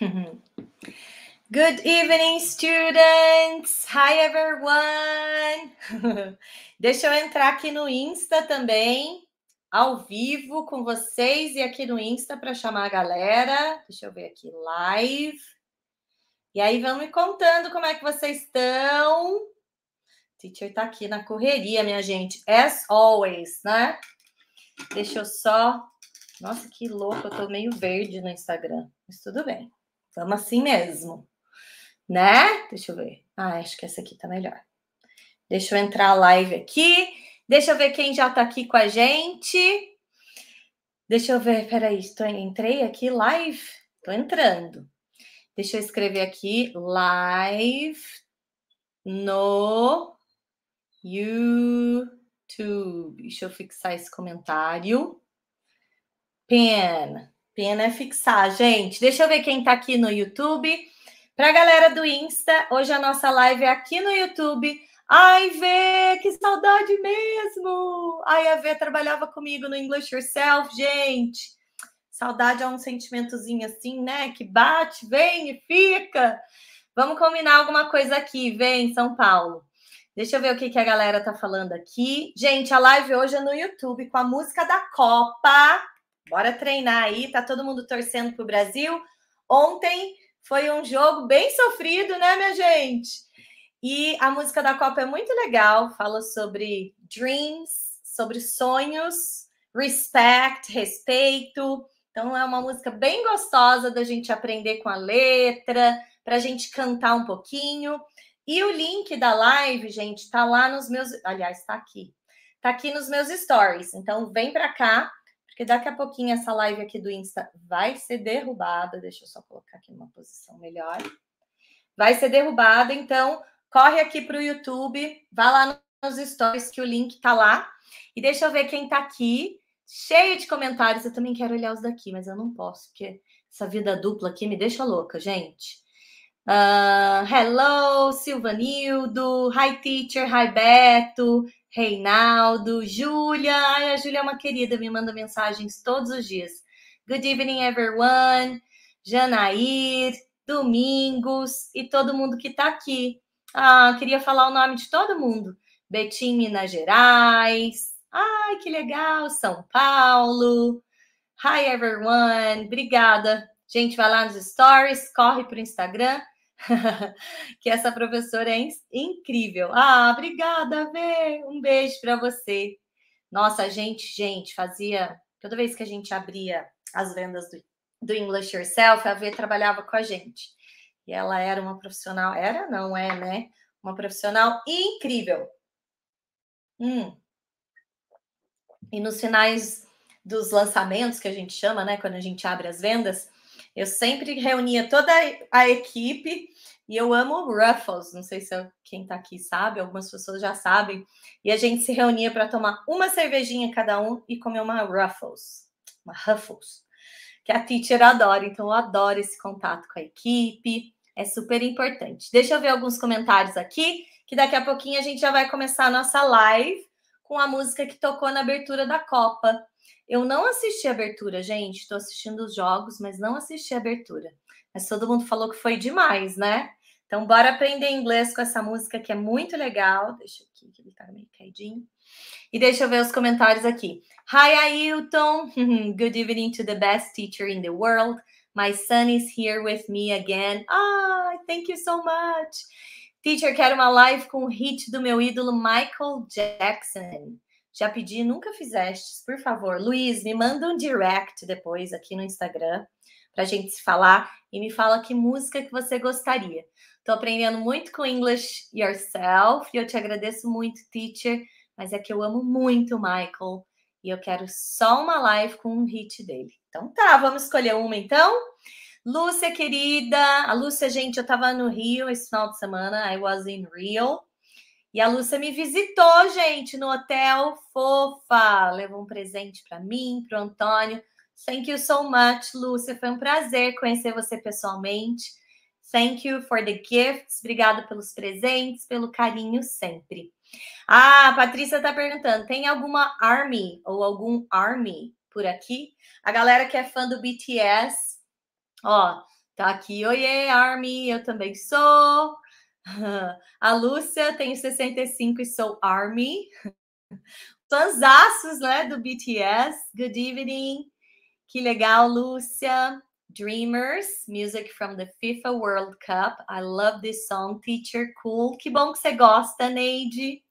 Good evening, students. Hi, everyone. Deixa eu entrar aqui no Insta também, ao vivo com vocês e aqui no Insta para chamar a galera. Deixa eu ver aqui, live. E aí vão me contando como é que vocês estão. Teacher tá aqui na correria, minha gente. As always, né? Deixa eu só. Nossa, que louco, eu tô meio verde no Instagram. Mas tudo bem. Vamos assim mesmo. Né? Deixa eu ver. Ah, acho que essa aqui tá melhor. Deixa eu entrar a live aqui. Deixa eu ver quem já tá aqui com a gente. Deixa eu ver, peraí, tô, entrei aqui, live? Tô entrando. Deixa eu escrever aqui, live no YouTube. Deixa eu fixar esse comentário. Pen. Pena é fixar, gente. Deixa eu ver quem está aqui no YouTube. Pra galera do Insta, hoje a nossa live é aqui no YouTube. Ai, Vê, que saudade mesmo! Ai, a Vê trabalhava comigo no English Yourself, gente. Saudade é um sentimentozinho assim, né? Que bate, vem e fica. Vamos combinar alguma coisa aqui, vem, São Paulo. Deixa eu ver o que, que a galera tá falando aqui. Gente, a live hoje é no YouTube com a música da Copa. Bora treinar aí, tá todo mundo torcendo pro Brasil. Ontem foi um jogo bem sofrido, né, minha gente? E a música da Copa é muito legal, fala sobre dreams, sobre sonhos, respect, respeito. Então é uma música bem gostosa da gente aprender com a letra, para a gente cantar um pouquinho. E o link da live, gente, tá lá nos meus, aliás, tá aqui. Tá aqui nos meus stories. Então vem para cá, porque daqui a pouquinho essa live aqui do Insta vai ser derrubada. Deixa eu só colocar aqui numa posição melhor. Vai ser derrubada, então corre aqui para o YouTube, vá lá nos stories que o link está lá. E deixa eu ver quem está aqui. Cheio de comentários. Eu também quero olhar os daqui, mas eu não posso, porque essa vida dupla aqui me deixa louca, gente. Uh, hello, Silvanildo. Hi, teacher. Hi, Beto. Reinaldo. Júlia. Ai, a Júlia é uma querida, me manda mensagens todos os dias. Good evening, everyone. Janair, Domingos e todo mundo que está aqui. Ah, queria falar o nome de todo mundo. Betim, Minas Gerais. Ai, que legal. São Paulo. Hi, everyone. Obrigada. Gente, vai lá nos stories, corre para o Instagram que essa professora é incrível. Ah, obrigada, Vê. Um beijo para você. Nossa, a gente, gente, fazia toda vez que a gente abria as vendas do, do English Yourself, a Vê trabalhava com a gente. E ela era uma profissional, era não é, né? Uma profissional incrível. Hum. E nos finais dos lançamentos que a gente chama, né, quando a gente abre as vendas, eu sempre reunia toda a equipe e eu amo Ruffles. Não sei se eu, quem está aqui sabe, algumas pessoas já sabem. E a gente se reunia para tomar uma cervejinha cada um e comer uma Ruffles, uma Ruffles, que a teacher adora. Então eu adoro esse contato com a equipe. É super importante. Deixa eu ver alguns comentários aqui, que daqui a pouquinho a gente já vai começar a nossa live com a música que tocou na abertura da Copa. Eu não assisti a abertura, gente. Estou assistindo os jogos, mas não assisti a abertura. Mas todo mundo falou que foi demais, né? Então, bora aprender inglês com essa música que é muito legal. Deixa aqui, que ele tá meio caidinho. E deixa eu ver os comentários aqui. Hi, Ailton. Good evening to the best teacher in the world. My son is here with me again. Ah, oh, thank you so much. Teacher, quero uma live com o hit do meu ídolo Michael Jackson. Já pedi, nunca fizeste, por favor. Luiz, me manda um direct depois aqui no Instagram para a gente se falar e me fala que música que você gostaria. Estou aprendendo muito com English Yourself e eu te agradeço muito, teacher, mas é que eu amo muito o Michael e eu quero só uma live com um hit dele. Então tá, vamos escolher uma então. Lúcia, querida. A Lúcia, gente, eu estava no Rio esse final de semana. I was in Rio. E a Lúcia me visitou, gente, no hotel, fofa. Levou um presente para mim, para o Antônio. Thank you so much, Lúcia. Foi um prazer conhecer você pessoalmente. Thank you for the gifts. Obrigada pelos presentes, pelo carinho sempre. Ah, a Patrícia está perguntando: tem alguma Army ou algum Army por aqui? A galera que é fã do BTS, ó, tá aqui. Oiê, Army, eu também sou. A Lúcia, tem 65 e sou Army. Fanzaços, né, do BTS. Good evening. Que legal, Lúcia. Dreamers, music from the FIFA World Cup. I love this song, Teacher Cool. Que bom que você gosta, Neide.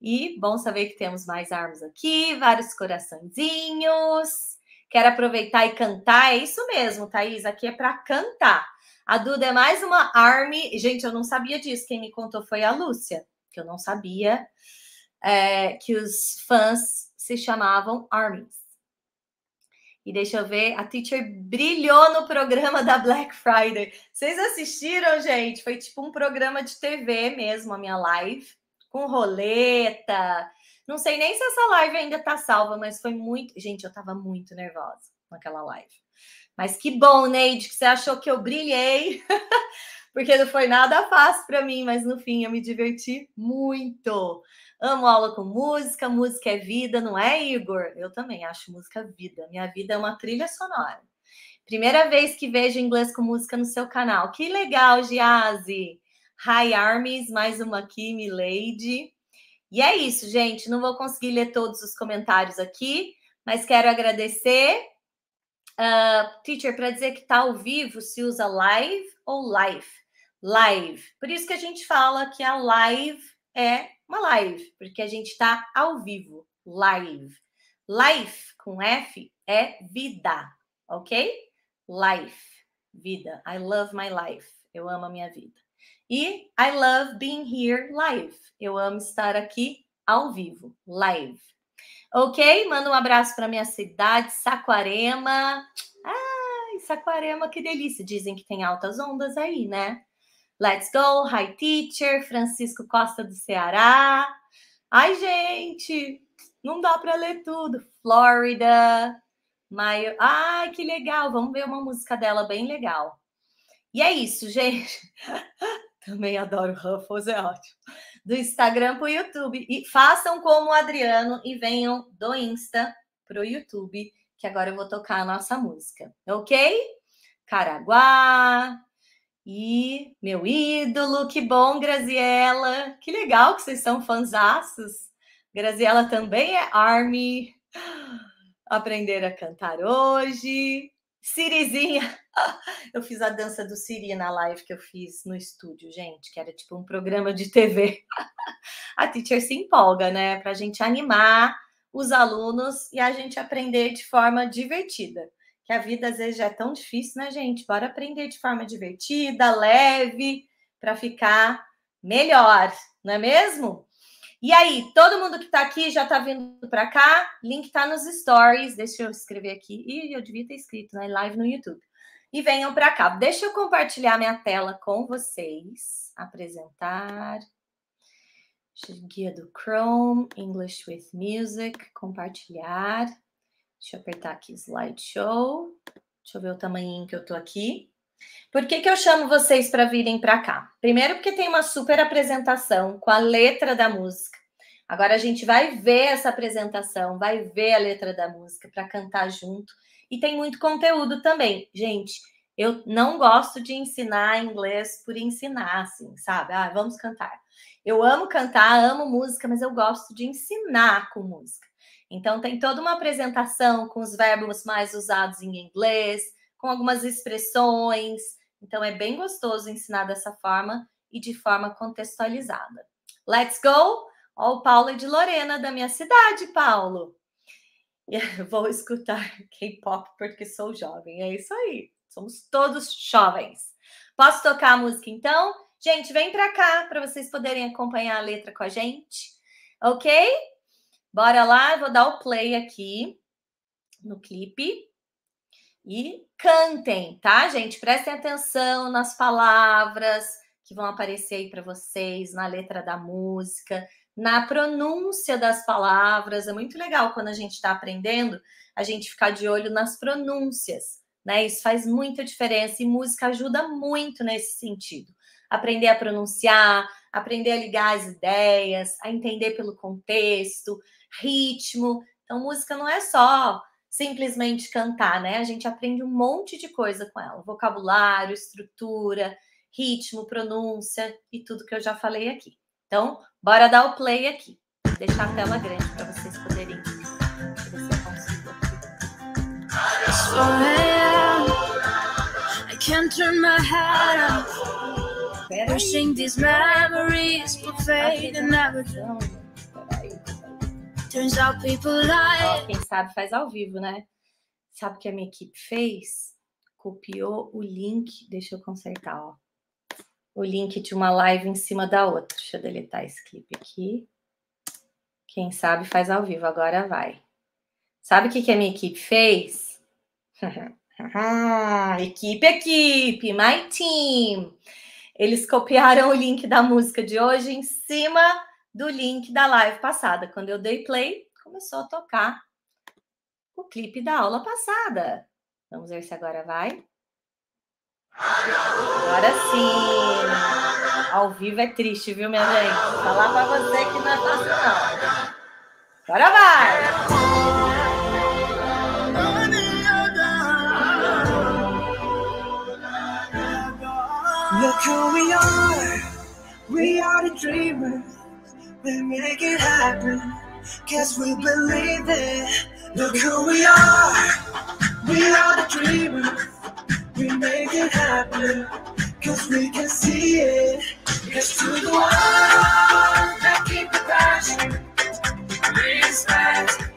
E bom saber que temos mais armas aqui, vários coraçõezinhos. Quero aproveitar e cantar, é isso mesmo, Thaís, aqui é para cantar. A Duda é mais uma Army. Gente, eu não sabia disso. Quem me contou foi a Lúcia, que eu não sabia é, que os fãs se chamavam Armies. E deixa eu ver, a teacher brilhou no programa da Black Friday. Vocês assistiram, gente? Foi tipo um programa de TV mesmo, a minha live, com roleta. Não sei nem se essa live ainda tá salva, mas foi muito. Gente, eu tava muito nervosa naquela live. Mas que bom, Neide, que você achou que eu brilhei, porque não foi nada fácil para mim, mas no fim eu me diverti muito. Amo aula com música, música é vida, não é, Igor? Eu também acho música vida. Minha vida é uma trilha sonora. Primeira vez que vejo inglês com música no seu canal. Que legal, Giazi! Hi Armies, mais uma aqui, Milady. E é isso, gente. Não vou conseguir ler todos os comentários aqui, mas quero agradecer ah, teacher, para dizer que está ao vivo, se usa live ou live? Live. Por isso que a gente fala que a live é uma live, porque a gente está ao vivo. Live. Life com F é vida, ok? Life, vida. I love my life. Eu amo a minha vida. E I love being here live. Eu amo estar aqui ao vivo, live. Ok? Manda um abraço para minha cidade, Saquarema. Ai, Saquarema, que delícia. Dizem que tem altas ondas aí, né? Let's go, hi teacher, Francisco Costa do Ceará. Ai, gente, não dá para ler tudo. Flórida, Maio. Ai, que legal. Vamos ver uma música dela bem legal. E é isso, gente. Também adoro Ruffles, é ótimo do Instagram para o YouTube. E façam como o Adriano e venham do Insta para o YouTube, que agora eu vou tocar a nossa música, ok? Caraguá. E meu ídolo, que bom, Graziella! Que legal que vocês são fanzaços. Graziella também é Army. Aprender a cantar hoje. Sirizinha. Eu fiz a dança do Siri na live que eu fiz no estúdio, gente, que era tipo um programa de TV. A teacher se empolga, né? Para a gente animar os alunos e a gente aprender de forma divertida. Que a vida às vezes já é tão difícil, né, gente? Bora aprender de forma divertida, leve, para ficar melhor, não é mesmo? E aí, todo mundo que está aqui já está vindo para cá. Link está nos stories. Deixa eu escrever aqui. Ih, eu devia ter escrito, né? Live no YouTube. E venham para cá. Deixa eu compartilhar minha tela com vocês. Apresentar. Guia do Chrome, English with Music, compartilhar. Deixa eu apertar aqui slideshow. Deixa eu ver o tamanho que eu tô aqui. Por que, que eu chamo vocês para virem para cá? Primeiro, porque tem uma super apresentação com a letra da música. Agora a gente vai ver essa apresentação, vai ver a letra da música para cantar junto. E tem muito conteúdo também. Gente, eu não gosto de ensinar inglês por ensinar, assim, sabe? Ah, vamos cantar. Eu amo cantar, amo música, mas eu gosto de ensinar com música. Então tem toda uma apresentação com os verbos mais usados em inglês, com algumas expressões. Então é bem gostoso ensinar dessa forma e de forma contextualizada. Let's go! Ó, o Paulo é de Lorena, da minha cidade, Paulo. vou escutar K-pop porque sou jovem. É isso aí. Somos todos jovens. Posso tocar a música então? Gente, vem para cá para vocês poderem acompanhar a letra com a gente. OK? Bora lá, vou dar o play aqui no clipe. E cantem, tá, gente? Prestem atenção nas palavras que vão aparecer aí para vocês, na letra da música na pronúncia das palavras. É muito legal quando a gente está aprendendo, a gente ficar de olho nas pronúncias, né? Isso faz muita diferença e música ajuda muito nesse sentido. Aprender a pronunciar, aprender a ligar as ideias, a entender pelo contexto, ritmo. Então, música não é só simplesmente cantar, né? A gente aprende um monte de coisa com ela: vocabulário, estrutura, ritmo, pronúncia e tudo que eu já falei aqui. Então, Bora dar o play aqui. Vou deixar a tela grande para vocês poderem ver se eu Pushing these memories and Turns out people lie. Quem sabe faz ao vivo, né? Sabe o que a minha equipe fez? Copiou o link. Deixa eu consertar, ó o link de uma live em cima da outra. Deixa eu deletar esse clipe aqui. Quem sabe faz ao vivo, agora vai. Sabe o que, que a minha equipe fez? equipe, é equipe, my team. Eles copiaram o link da música de hoje em cima do link da live passada. Quando eu dei play, começou a tocar o clipe da aula passada. Vamos ver se agora vai. Agora sim! Ao vivo é triste, viu, minha gente? falar pra você que não é fácil, não. Agora vai! Look who we are. We are the dreamers. We make it happen. Cause we believe it. Look who we are. We are the dreamers. we make it happen. Cause we can see it. It's to the one that keep the passion. Respect.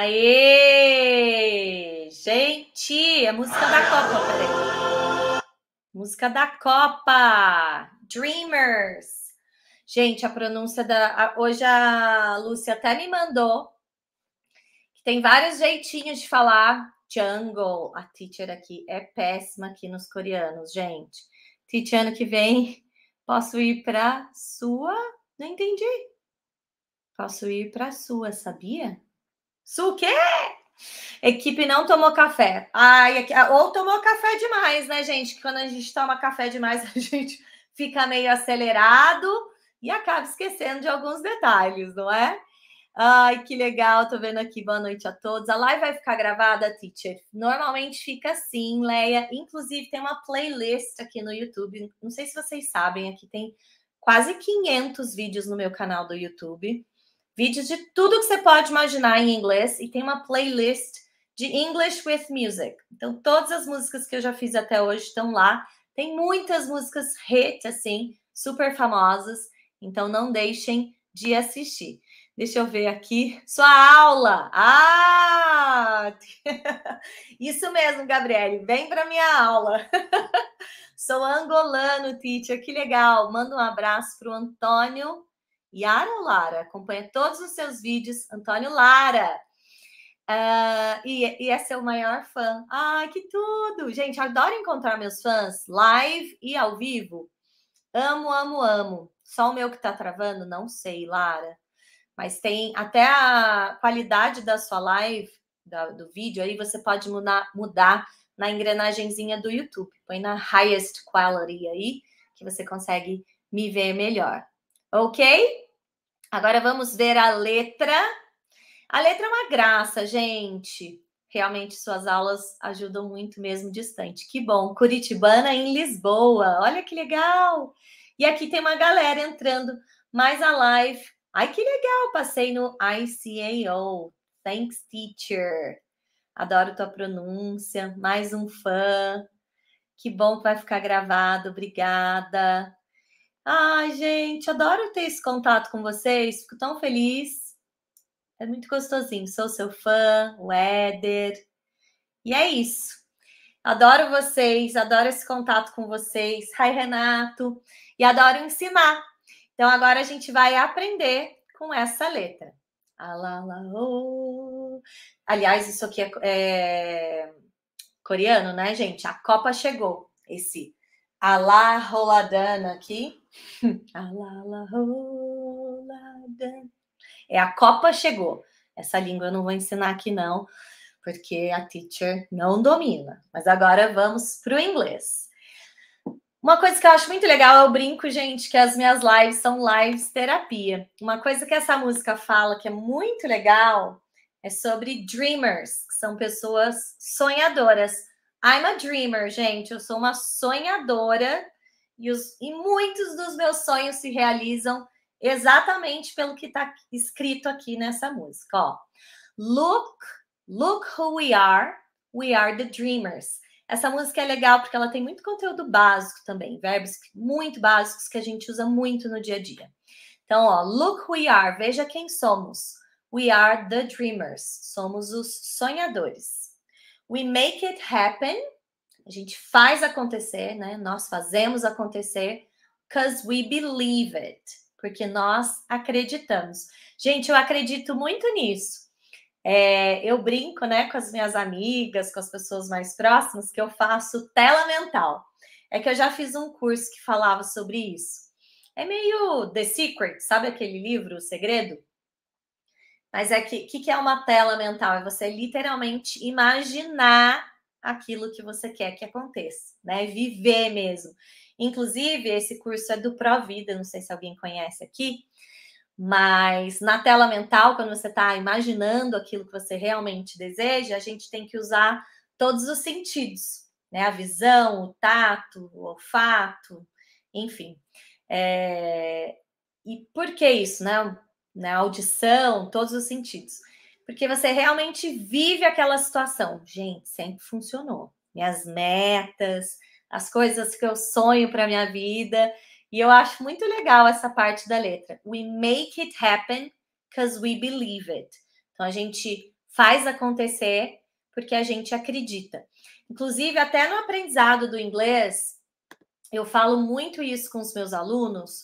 Aê! Gente, a é música da Copa, peraí. Música da Copa! Dreamers! Gente, a pronúncia da. Hoje a Lúcia até me mandou que tem vários jeitinhos de falar. Jungle, a teacher aqui é péssima aqui nos coreanos, gente. Teacher, ano que vem, posso ir para sua? Não entendi. Posso ir para sua, sabia? Su quê? Equipe não tomou café. Ai, aqui ah, ou tomou café demais, né, gente? Que quando a gente toma café demais, a gente fica meio acelerado e acaba esquecendo de alguns detalhes, não é? Ai, que legal, tô vendo aqui. Boa noite a todos. A live vai ficar gravada, teacher? Normalmente fica assim, Leia. Inclusive, tem uma playlist aqui no YouTube. Não sei se vocês sabem, aqui tem quase 500 vídeos no meu canal do YouTube vídeos de tudo que você pode imaginar em inglês e tem uma playlist de English with Music. Então, todas as músicas que eu já fiz até hoje estão lá. Tem muitas músicas hit, assim, super famosas. Então, não deixem de assistir. Deixa eu ver aqui. Sua aula! Ah! Isso mesmo, Gabriele. Vem para minha aula. Sou angolano, teacher. Que legal. Manda um abraço para o Antônio Yara ou Lara? Acompanha todos os seus vídeos, Antônio Lara. Uh, e, e é seu maior fã. Ai, que tudo! Gente, adoro encontrar meus fãs live e ao vivo. Amo, amo, amo. Só o meu que tá travando? Não sei, Lara. Mas tem até a qualidade da sua live, da, do vídeo aí, você pode mudar, mudar na engrenagemzinha do YouTube. Põe na highest quality aí, que você consegue me ver melhor ok? Agora vamos ver a letra. A letra é uma graça, gente. Realmente suas aulas ajudam muito mesmo distante. Que bom, Curitibana em Lisboa. Olha que legal. E aqui tem uma galera entrando mais a live. Ai que legal, passei no ICAO. Thanks teacher. Adoro tua pronúncia, mais um fã. Que bom que vai ficar gravado. Obrigada. Ai, gente, adoro ter esse contato com vocês, fico tão feliz. É muito gostosinho. Sou seu fã, o Éder. E é isso. Adoro vocês, adoro esse contato com vocês. Hi, Renato. E adoro ensinar. Então agora a gente vai aprender com essa letra. Aliás, isso aqui é, é, coreano, né, gente? A Copa chegou. Esse alá roladana aqui É a Copa chegou. Essa língua eu não vou ensinar aqui, não, porque a teacher não domina. Mas agora vamos para o inglês. Uma coisa que eu acho muito legal é brinco, gente, que as minhas lives são lives terapia. Uma coisa que essa música fala que é muito legal é sobre dreamers, que são pessoas sonhadoras. I'm a dreamer, gente, eu sou uma sonhadora e, os, e muitos dos meus sonhos se realizam exatamente pelo que está escrito aqui nessa música. Ó. Look, look who we are, we are the dreamers. Essa música é legal porque ela tem muito conteúdo básico também, verbos muito básicos que a gente usa muito no dia a dia. Então, ó, look who we are, veja quem somos. We are the dreamers, somos os sonhadores. We make it happen, a gente faz acontecer, né? Nós fazemos acontecer because we believe it, porque nós acreditamos. Gente, eu acredito muito nisso. É, eu brinco, né, com as minhas amigas, com as pessoas mais próximas, que eu faço tela mental. É que eu já fiz um curso que falava sobre isso. É meio The Secret, sabe aquele livro, O Segredo? Mas é que o que é uma tela mental? É você literalmente imaginar aquilo que você quer que aconteça, né? Viver mesmo. Inclusive, esse curso é do Provida, não sei se alguém conhece aqui, mas na tela mental, quando você está imaginando aquilo que você realmente deseja, a gente tem que usar todos os sentidos, né? A visão, o tato, o olfato, enfim. É... E por que isso, né? Na né? audição, todos os sentidos. Porque você realmente vive aquela situação. Gente, sempre funcionou. Minhas metas, as coisas que eu sonho para minha vida. E eu acho muito legal essa parte da letra. We make it happen because we believe it. Então a gente faz acontecer porque a gente acredita. Inclusive, até no aprendizado do inglês, eu falo muito isso com os meus alunos.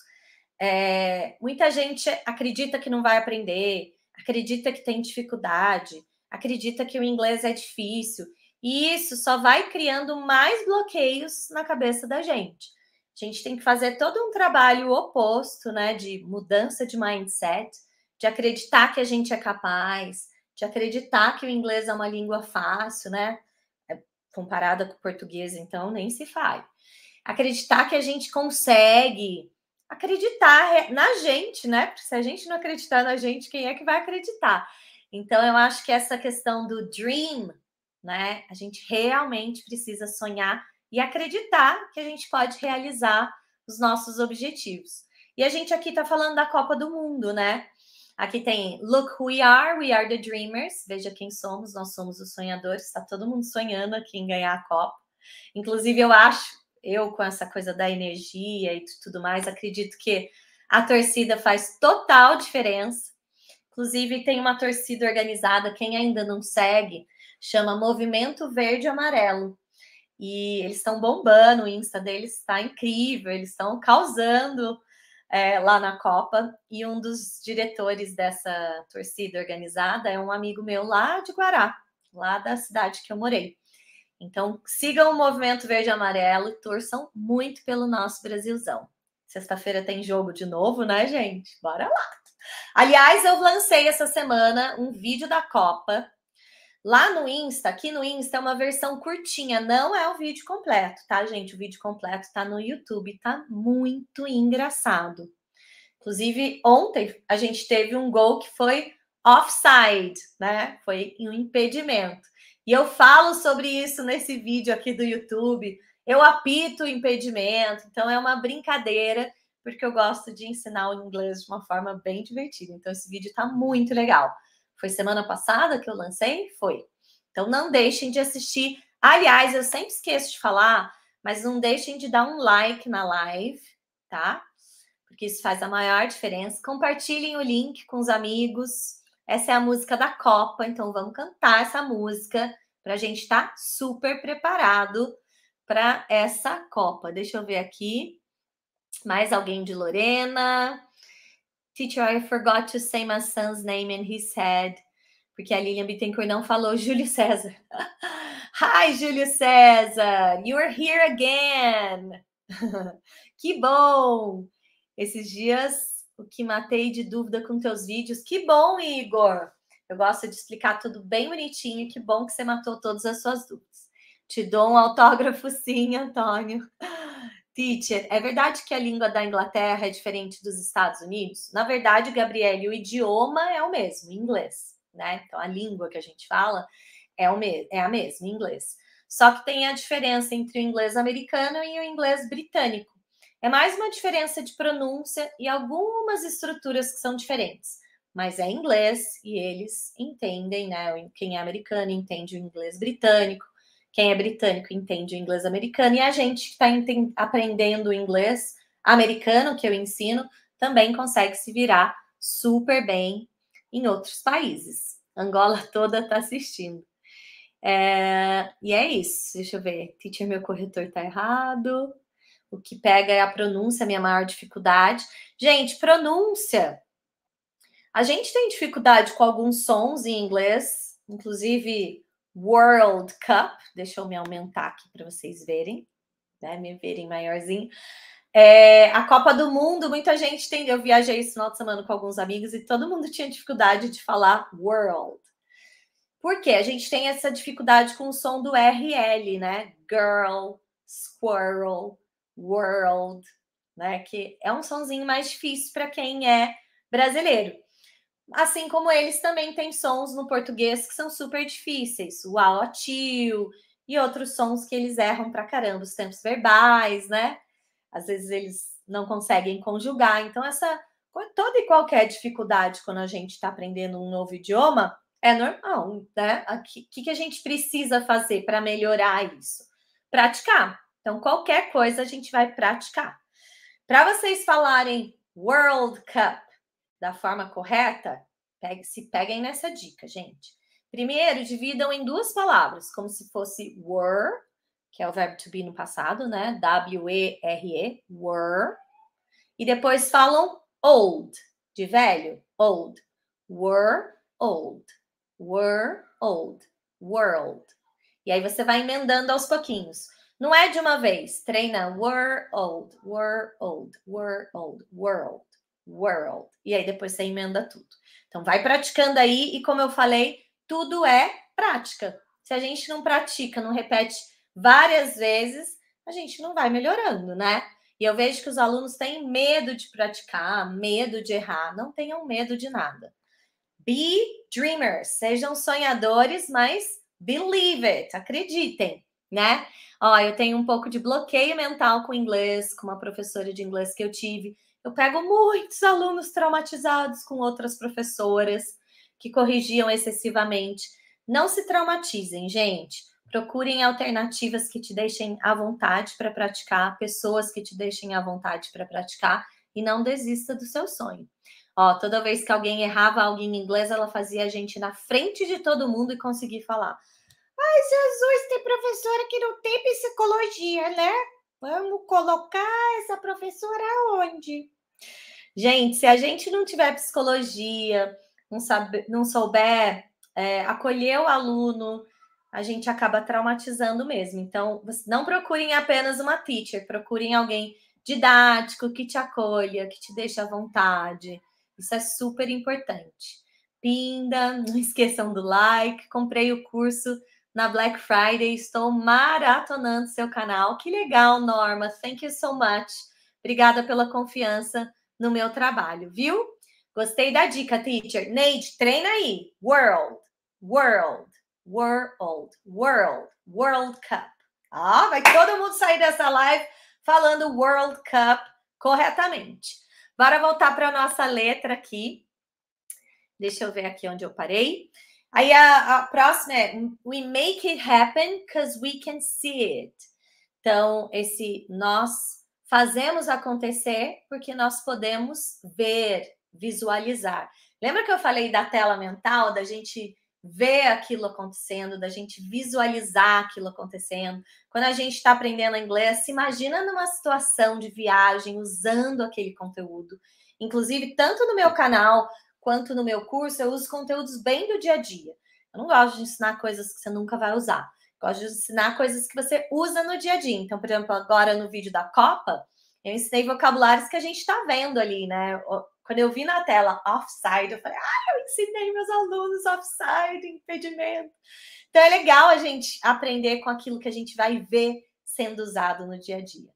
É, muita gente acredita que não vai aprender, acredita que tem dificuldade, acredita que o inglês é difícil. E isso só vai criando mais bloqueios na cabeça da gente. A gente tem que fazer todo um trabalho oposto, né, de mudança de mindset, de acreditar que a gente é capaz, de acreditar que o inglês é uma língua fácil, né? É, comparada com o português, então nem se faz. Acreditar que a gente consegue, acreditar na gente, né? Porque se a gente não acreditar na gente, quem é que vai acreditar? Então, eu acho que essa questão do dream, né? A gente realmente precisa sonhar e acreditar que a gente pode realizar os nossos objetivos. E a gente aqui está falando da Copa do Mundo, né? Aqui tem Look Who We Are, We Are the Dreamers. Veja quem somos, nós somos os sonhadores. Está todo mundo sonhando aqui em ganhar a Copa. Inclusive, eu acho eu com essa coisa da energia e tudo mais, acredito que a torcida faz total diferença. Inclusive, tem uma torcida organizada, quem ainda não segue, chama Movimento Verde Amarelo. E eles estão bombando, o Insta deles está incrível, eles estão causando é, lá na Copa. E um dos diretores dessa torcida organizada é um amigo meu lá de Guará, lá da cidade que eu morei. Então, sigam o movimento verde e amarelo e torçam muito pelo nosso Brasilzão. Sexta-feira tem jogo de novo, né, gente? Bora lá! Aliás, eu lancei essa semana um vídeo da Copa. Lá no Insta, aqui no Insta, é uma versão curtinha, não é o vídeo completo, tá, gente? O vídeo completo tá no YouTube, tá muito engraçado. Inclusive, ontem a gente teve um gol que foi offside, né? Foi um impedimento. E eu falo sobre isso nesse vídeo aqui do YouTube. Eu apito o impedimento, então é uma brincadeira, porque eu gosto de ensinar o inglês de uma forma bem divertida. Então esse vídeo está muito legal. Foi semana passada que eu lancei? Foi. Então não deixem de assistir. Aliás, eu sempre esqueço de falar, mas não deixem de dar um like na live, tá? Porque isso faz a maior diferença. Compartilhem o link com os amigos. Essa é a música da Copa, então vamos cantar essa música para a gente estar tá super preparado para essa Copa. Deixa eu ver aqui. Mais alguém de Lorena. Teacher, I forgot to say my son's name and he said. Porque a Lilian Bittencourt não falou Júlio César. Hi, Júlio César! You are here again! que bom! Esses dias o que matei de dúvida com teus vídeos. Que bom, Igor! Eu gosto de explicar tudo bem bonitinho. Que bom que você matou todas as suas dúvidas. Te dou um autógrafo, sim, Antônio. Teacher, é verdade que a língua da Inglaterra é diferente dos Estados Unidos? Na verdade, Gabriele, o idioma é o mesmo, inglês, né? Então, a língua que a gente fala é, o é a mesma, inglês. Só que tem a diferença entre o inglês americano e o inglês britânico. É mais uma diferença de pronúncia e algumas estruturas que são diferentes. Mas é inglês e eles entendem, né? Quem é americano entende o inglês britânico, quem é britânico entende o inglês americano, e a gente que está aprendendo o inglês americano, que eu ensino, também consegue se virar super bem em outros países. Angola toda está assistindo. É, e é isso. Deixa eu ver. Teacher, meu corretor está errado. O que pega é a pronúncia, a minha maior dificuldade. Gente, pronúncia. A gente tem dificuldade com alguns sons em inglês, inclusive World Cup. Deixa eu me aumentar aqui para vocês verem, né? Me verem maiorzinho. É, a Copa do Mundo, muita gente tem. Eu viajei esse final de semana com alguns amigos e todo mundo tinha dificuldade de falar world. Porque a gente tem essa dificuldade com o som do RL, né? Girl, squirrel world, né? Que é um sonzinho mais difícil para quem é brasileiro. Assim como eles também têm sons no português que são super difíceis, o tio e outros sons que eles erram para caramba, os tempos verbais, né? Às vezes eles não conseguem conjugar. Então essa toda e qualquer dificuldade quando a gente está aprendendo um novo idioma é normal, né? O que, que a gente precisa fazer para melhorar isso? Praticar. Então, qualquer coisa a gente vai praticar. Para vocês falarem World Cup da forma correta, pegue, se peguem nessa dica, gente. Primeiro, dividam em duas palavras, como se fosse were, que é o verbo to be no passado, né? W-E-R-E, -E, were. E depois falam old, de velho, old. Were old, were old, world. E aí você vai emendando aos pouquinhos. Não é de uma vez. Treina world, world, world, world, world. E aí depois você emenda tudo. Então vai praticando aí e como eu falei, tudo é prática. Se a gente não pratica, não repete várias vezes, a gente não vai melhorando, né? E eu vejo que os alunos têm medo de praticar, medo de errar. Não tenham medo de nada. Be dreamers, sejam sonhadores, mas believe it, acreditem né? Ó, eu tenho um pouco de bloqueio mental com inglês, com uma professora de inglês que eu tive. Eu pego muitos alunos traumatizados com outras professoras que corrigiam excessivamente. Não se traumatizem, gente. Procurem alternativas que te deixem à vontade para praticar, pessoas que te deixem à vontade para praticar e não desista do seu sonho. Ó, toda vez que alguém errava alguém em inglês, ela fazia a gente na frente de todo mundo e conseguir falar. Ai, Jesus, tem professora que não tem psicologia, né? Vamos colocar essa professora onde? Gente, se a gente não tiver psicologia, não, sabe, não souber é, acolher o aluno, a gente acaba traumatizando mesmo. Então, não procurem apenas uma teacher, procurem alguém didático que te acolha, que te deixe à vontade. Isso é super importante. Pinda, não esqueçam do like. Comprei o curso na Black Friday. Estou maratonando seu canal. Que legal, Norma. Thank you so much. Obrigada pela confiança no meu trabalho, viu? Gostei da dica, teacher. Neide, treina aí. World, World, World, World, World Cup. Ah, vai todo mundo sair dessa live falando World Cup corretamente. Bora voltar para a nossa letra aqui. Deixa eu ver aqui onde eu parei. Aí a, a próxima é We make it happen because we can see it. Então, esse nós fazemos acontecer porque nós podemos ver, visualizar. Lembra que eu falei da tela mental, da gente ver aquilo acontecendo, da gente visualizar aquilo acontecendo. Quando a gente está aprendendo inglês, se imagina numa situação de viagem usando aquele conteúdo. Inclusive, tanto no meu canal quanto no meu curso, eu uso conteúdos bem do dia a dia. Eu não gosto de ensinar coisas que você nunca vai usar. Eu gosto de ensinar coisas que você usa no dia a dia. Então, por exemplo, agora no vídeo da Copa, eu ensinei vocabulários que a gente está vendo ali, né? Quando eu vi na tela offside, eu falei, ah, eu ensinei meus alunos offside, impedimento. Então é legal a gente aprender com aquilo que a gente vai ver sendo usado no dia a dia.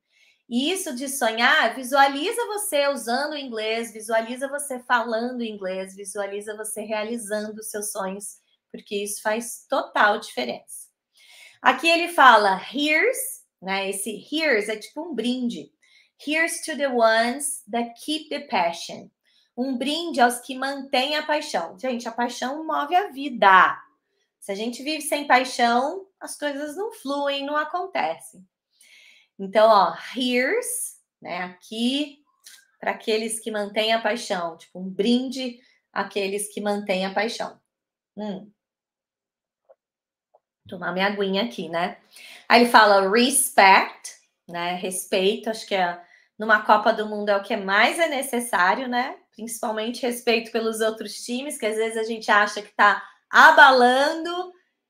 E isso de sonhar, visualiza você usando inglês, visualiza você falando inglês, visualiza você realizando seus sonhos, porque isso faz total diferença. Aqui ele fala here's, né? Esse here's é tipo um brinde. Here's to the ones that keep the passion. Um brinde aos que mantêm a paixão. Gente, a paixão move a vida. Se a gente vive sem paixão, as coisas não fluem, não acontecem. Então, ó, here's, né? Aqui, para aqueles que mantêm a paixão. Tipo, um brinde àqueles que mantêm a paixão. Hum. Tomar minha aguinha aqui, né? Aí ele fala respect, né? Respeito, acho que é, numa Copa do Mundo é o que mais é necessário, né? Principalmente respeito pelos outros times, que às vezes a gente acha que tá abalando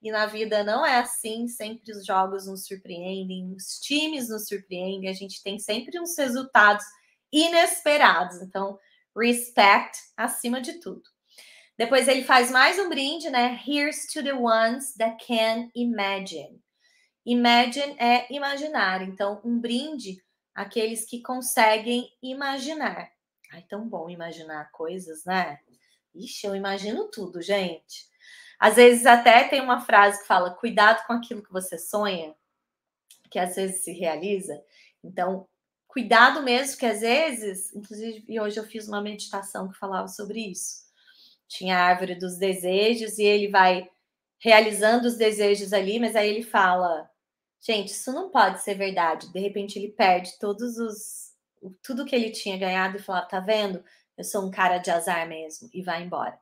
e na vida não é assim, sempre os jogos nos surpreendem, os times nos surpreendem, a gente tem sempre uns resultados inesperados. Então, respect acima de tudo. Depois ele faz mais um brinde, né? Here's to the ones that can imagine. Imagine é imaginar, então um brinde àqueles que conseguem imaginar. Ai, tão bom imaginar coisas, né? Ixi, eu imagino tudo, gente. Às vezes até tem uma frase que fala: cuidado com aquilo que você sonha, que às vezes se realiza. Então, cuidado mesmo, que às vezes, inclusive, e hoje eu fiz uma meditação que falava sobre isso. Tinha a árvore dos desejos e ele vai realizando os desejos ali, mas aí ele fala: gente, isso não pode ser verdade. De repente ele perde todos os tudo que ele tinha ganhado e fala: tá vendo? Eu sou um cara de azar mesmo e vai embora.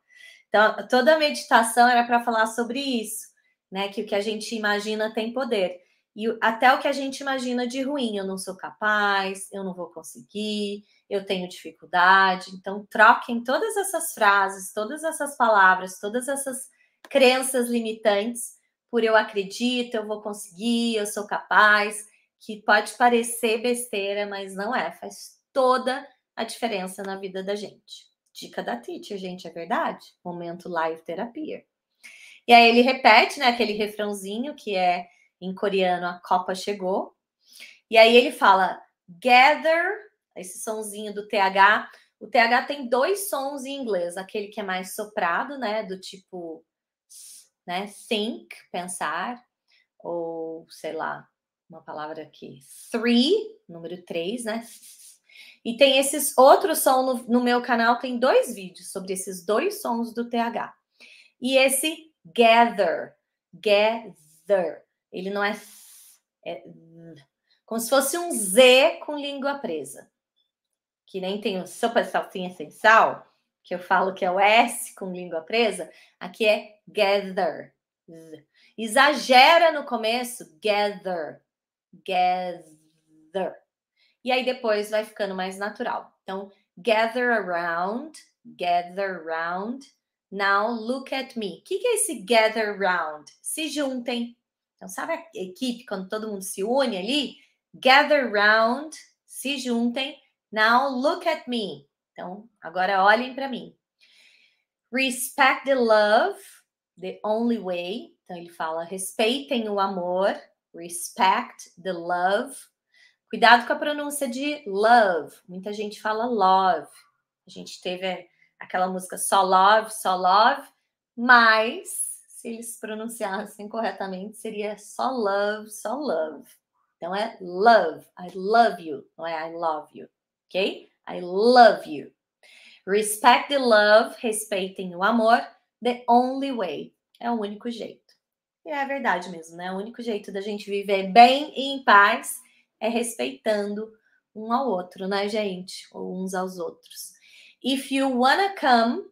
Então, toda a meditação era para falar sobre isso, né? Que o que a gente imagina tem poder. E até o que a gente imagina de ruim, eu não sou capaz, eu não vou conseguir, eu tenho dificuldade. Então, troquem todas essas frases, todas essas palavras, todas essas crenças limitantes por eu acredito, eu vou conseguir, eu sou capaz, que pode parecer besteira, mas não é, faz toda a diferença na vida da gente. Dica da teacher, gente, é verdade. Momento live terapia. E aí ele repete, né, aquele refrãozinho que é em coreano a Copa chegou. E aí ele fala gather, esse sonzinho do TH. O TH tem dois sons em inglês, aquele que é mais soprado, né, do tipo né, think, pensar, ou sei lá, uma palavra aqui, three, número três, né? E tem esses outros sons no, no, meu canal, tem dois vídeos sobre esses dois sons do TH. E esse gather, gather, ele não é, é como se fosse um Z com língua presa. Que nem tem o sopa de salsinha sem sal, que eu falo que é o S com língua presa, aqui é gather. Exagera no começo, gather, gather e aí depois vai ficando mais natural. Então, gather around, gather around. Now look at me. O que, que é esse gather round? Se juntem. Então, sabe a equipe, quando todo mundo se une ali? Gather round, se juntem. Now look at me. Então, agora olhem para mim. Respect the love, the only way. Então, ele fala: respeitem o amor. Respect the love, Cuidado com a pronúncia de love. Muita gente fala love. A gente teve aquela música só love, só love, mas se eles pronunciassem corretamente seria só love, só love. Então é love, I love you, não é I love you, ok? I love you. Respect the love, respeitem o amor, the only way, é o único jeito. E é verdade mesmo, né? É o único jeito da gente viver bem e em paz é respeitando um ao outro, né, gente? Ou uns aos outros. If you wanna come,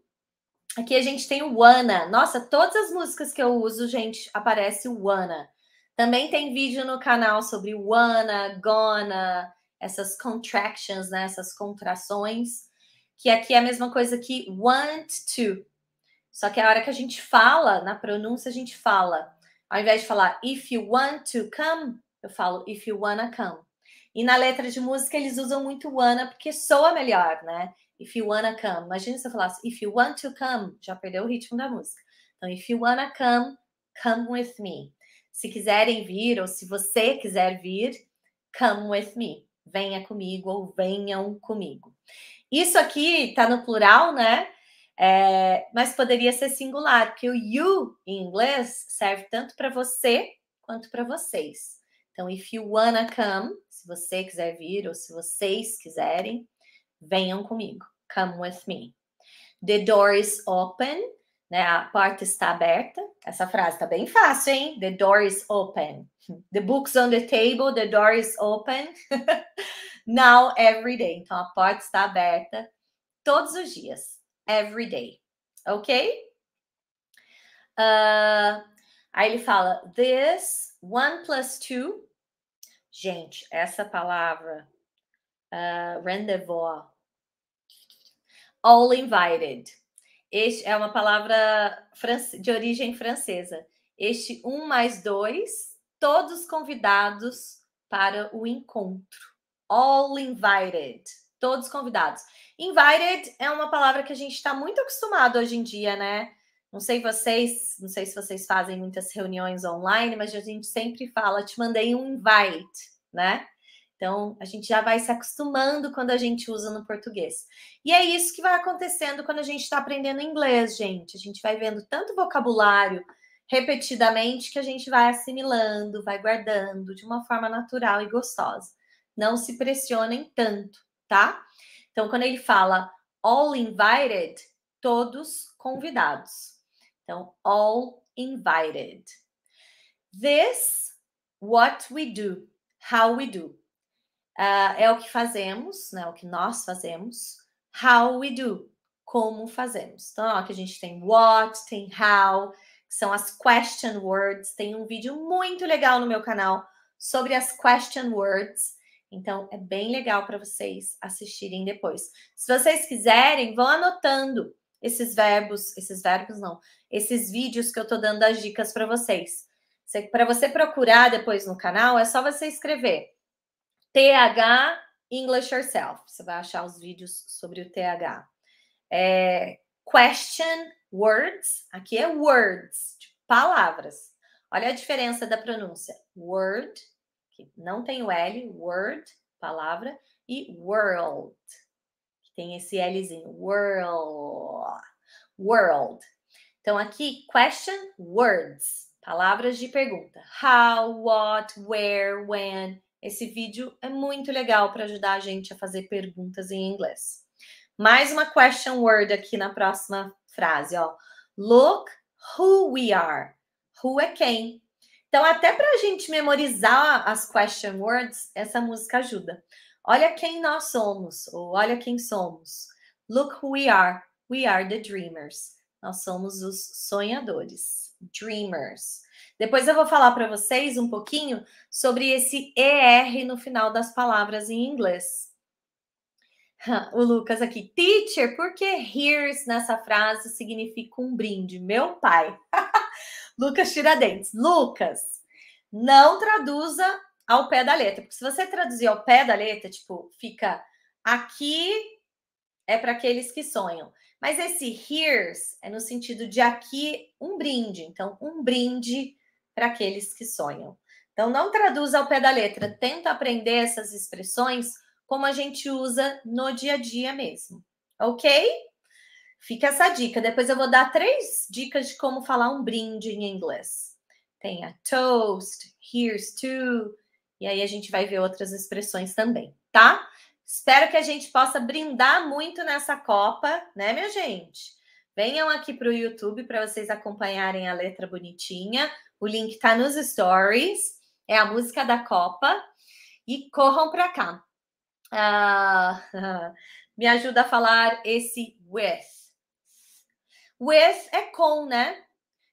aqui a gente tem o wanna. Nossa, todas as músicas que eu uso, gente, aparece o wanna. Também tem vídeo no canal sobre wanna, gonna, essas contractions, né, essas contrações, que aqui é a mesma coisa que want to. Só que a hora que a gente fala, na pronúncia, a gente fala, ao invés de falar if you want to come, eu falo if you wanna come. E na letra de música eles usam muito wanna porque soa melhor, né? If you wanna come. Imagina se eu falasse if you want to come, já perdeu o ritmo da música. Então, if you wanna come, come with me. Se quiserem vir ou se você quiser vir, come with me. Venha comigo ou venham comigo. Isso aqui tá no plural, né? É, mas poderia ser singular, porque o you em inglês serve tanto para você quanto para vocês. Então, if you wanna come, se você quiser vir ou se vocês quiserem, venham comigo. Come with me. The door is open, né? A porta está aberta. Essa frase tá bem fácil, hein? The door is open. The book's on the table, the door is open. Now every day. Então a porta está aberta todos os dias. Every day. Ok? Uh, aí ele fala: This One plus two. Gente, essa palavra, uh, rendezvous, all invited. Este é uma palavra de origem francesa. Este um mais dois, todos convidados para o encontro. All invited, todos convidados. Invited é uma palavra que a gente está muito acostumado hoje em dia, né? Não sei vocês, não sei se vocês fazem muitas reuniões online, mas a gente sempre fala, te mandei um invite, né? Então, a gente já vai se acostumando quando a gente usa no português. E é isso que vai acontecendo quando a gente está aprendendo inglês, gente. A gente vai vendo tanto vocabulário repetidamente que a gente vai assimilando, vai guardando de uma forma natural e gostosa. Não se pressionem tanto, tá? Então, quando ele fala all invited, todos convidados. Então, all invited. This, what we do, how we do. Uh, é o que fazemos, né? O que nós fazemos. How we do, como fazemos. Então, ó, que a gente tem what, tem how, que são as question words. Tem um vídeo muito legal no meu canal sobre as question words. Então, é bem legal para vocês assistirem depois. Se vocês quiserem, vão anotando esses verbos, esses verbos não, esses vídeos que eu tô dando as dicas para vocês. Para você procurar depois no canal, é só você escrever TH English Yourself. Você vai achar os vídeos sobre o TH. É, question words. Aqui é words, tipo, palavras. Olha a diferença da pronúncia. Word, que não tem o L, word, palavra, e world, tem esse Lzinho. World. World. Então, aqui, question, words. Palavras de pergunta. How, what, where, when. Esse vídeo é muito legal para ajudar a gente a fazer perguntas em inglês. Mais uma question word aqui na próxima frase, ó. Look who we are. Who é quem? Então, até para a gente memorizar as question words, essa música ajuda. Olha quem nós somos, ou olha quem somos. Look who we are. We are the dreamers. Nós somos os sonhadores. Dreamers. Depois eu vou falar para vocês um pouquinho sobre esse ER no final das palavras em inglês. O Lucas aqui, teacher, por que here's nessa frase significa um brinde? Meu pai. Lucas Tiradentes. Lucas, não traduza ao pé da letra. Porque se você traduzir ao pé da letra, tipo, fica aqui é para aqueles que sonham. Mas esse here's é no sentido de aqui um brinde. Então, um brinde para aqueles que sonham. Então, não traduz ao pé da letra. Tenta aprender essas expressões como a gente usa no dia a dia mesmo. Ok? Fica essa dica. Depois eu vou dar três dicas de como falar um brinde em inglês. Tem a toast, here's to, e aí a gente vai ver outras expressões também, tá? Espero que a gente possa brindar muito nessa Copa, né, minha gente? Venham aqui para o YouTube para vocês acompanharem a letra bonitinha. O link está nos stories. É a música da Copa. E corram para cá. Uh, me ajuda a falar esse with. With é com, né?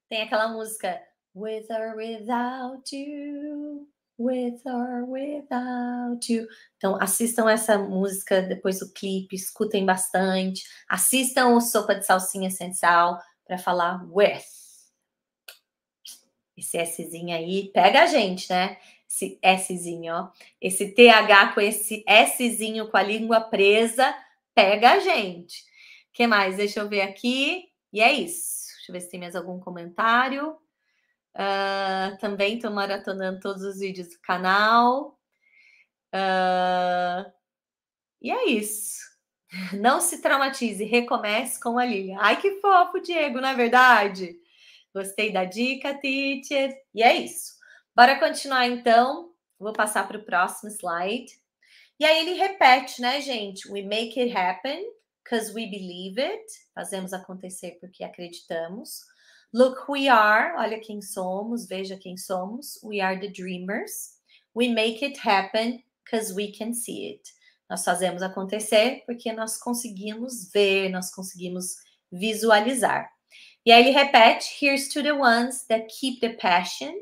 Tem aquela música With or Without You. With or Without You. Então, assistam essa música, depois o clipe, escutem bastante. Assistam o Sopa de Salsinha Essencial para falar with. Esse Szinho aí pega a gente, né? Esse Szinho, ó. Esse TH com esse Szinho com a língua presa pega a gente. O que mais? Deixa eu ver aqui. E é isso. Deixa eu ver se tem mais algum comentário. Uh, também estou maratonando todos os vídeos do canal. Uh, e é isso. Não se traumatize, recomece com a Lilian. Ai, que fofo, Diego, não é verdade? Gostei da dica, teacher. E é isso. Bora continuar então. Vou passar para o próximo slide. E aí ele repete, né, gente? We make it happen because we believe it. Fazemos acontecer porque acreditamos. Look who we are, olha quem somos, veja quem somos. We are the dreamers. We make it happen because we can see it. Nós fazemos acontecer porque nós conseguimos ver, nós conseguimos visualizar. E aí ele repete: Here's to the ones that keep the passion.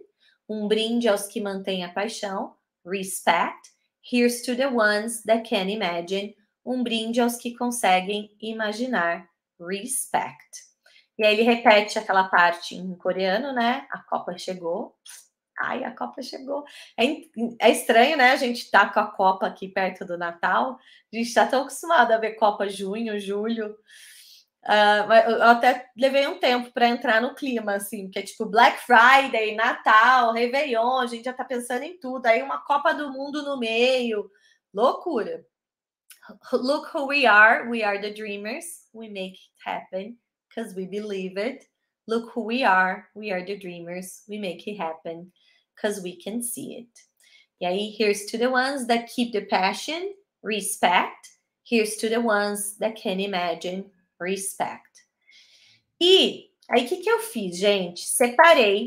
Um brinde aos que mantêm a paixão. Respect. Here's to the ones that can imagine. Um brinde aos que conseguem imaginar. Respect. E aí ele repete aquela parte em coreano, né? A Copa chegou. Ai, a Copa chegou. É, é estranho, né? A gente tá com a Copa aqui perto do Natal. A gente tá tão acostumado a ver Copa junho, julho. Uh, eu até levei um tempo para entrar no clima, assim, que é tipo Black Friday, Natal, Réveillon, a gente já tá pensando em tudo. Aí uma Copa do Mundo no meio. Loucura. Look who we are. We are the dreamers. We make it happen because we believe it. Look who we are. We are the dreamers. We make it happen because we can see it. E aí, here's to the ones that keep the passion, respect. Here's to the ones that can imagine, respect. E aí, o que, que eu fiz, gente? Separei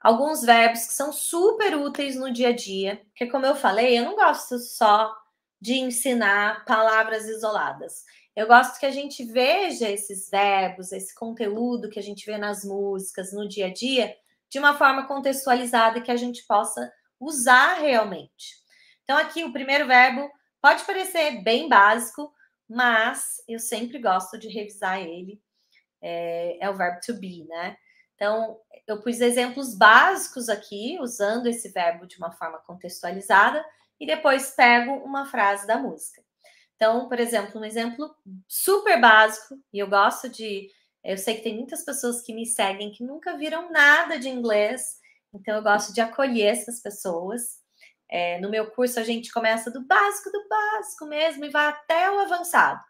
alguns verbos que são super úteis no dia a dia, porque, como eu falei, eu não gosto só de ensinar palavras isoladas. Eu gosto que a gente veja esses verbos, esse conteúdo que a gente vê nas músicas, no dia a dia, de uma forma contextualizada que a gente possa usar realmente. Então, aqui o primeiro verbo pode parecer bem básico, mas eu sempre gosto de revisar ele. É, é o verbo to be, né? Então, eu pus exemplos básicos aqui, usando esse verbo de uma forma contextualizada, e depois pego uma frase da música. Então, por exemplo, um exemplo super básico, e eu gosto de. Eu sei que tem muitas pessoas que me seguem que nunca viram nada de inglês, então eu gosto de acolher essas pessoas. É, no meu curso, a gente começa do básico, do básico mesmo, e vai até o avançado.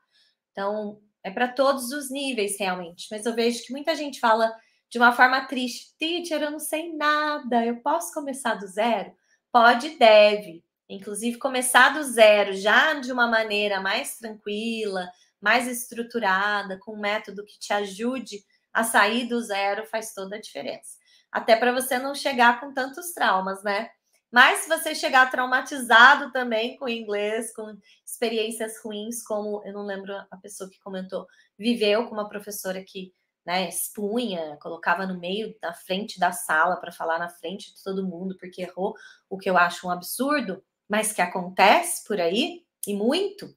Então, é para todos os níveis, realmente. Mas eu vejo que muita gente fala de uma forma triste: teacher, eu não sei nada, eu posso começar do zero? Pode, deve. Inclusive, começar do zero, já de uma maneira mais tranquila, mais estruturada, com um método que te ajude a sair do zero, faz toda a diferença. Até para você não chegar com tantos traumas, né? Mas se você chegar traumatizado também com inglês, com experiências ruins, como eu não lembro a pessoa que comentou, viveu com uma professora que né, expunha, colocava no meio da frente da sala para falar na frente de todo mundo porque errou, o que eu acho um absurdo mas que acontece por aí e muito,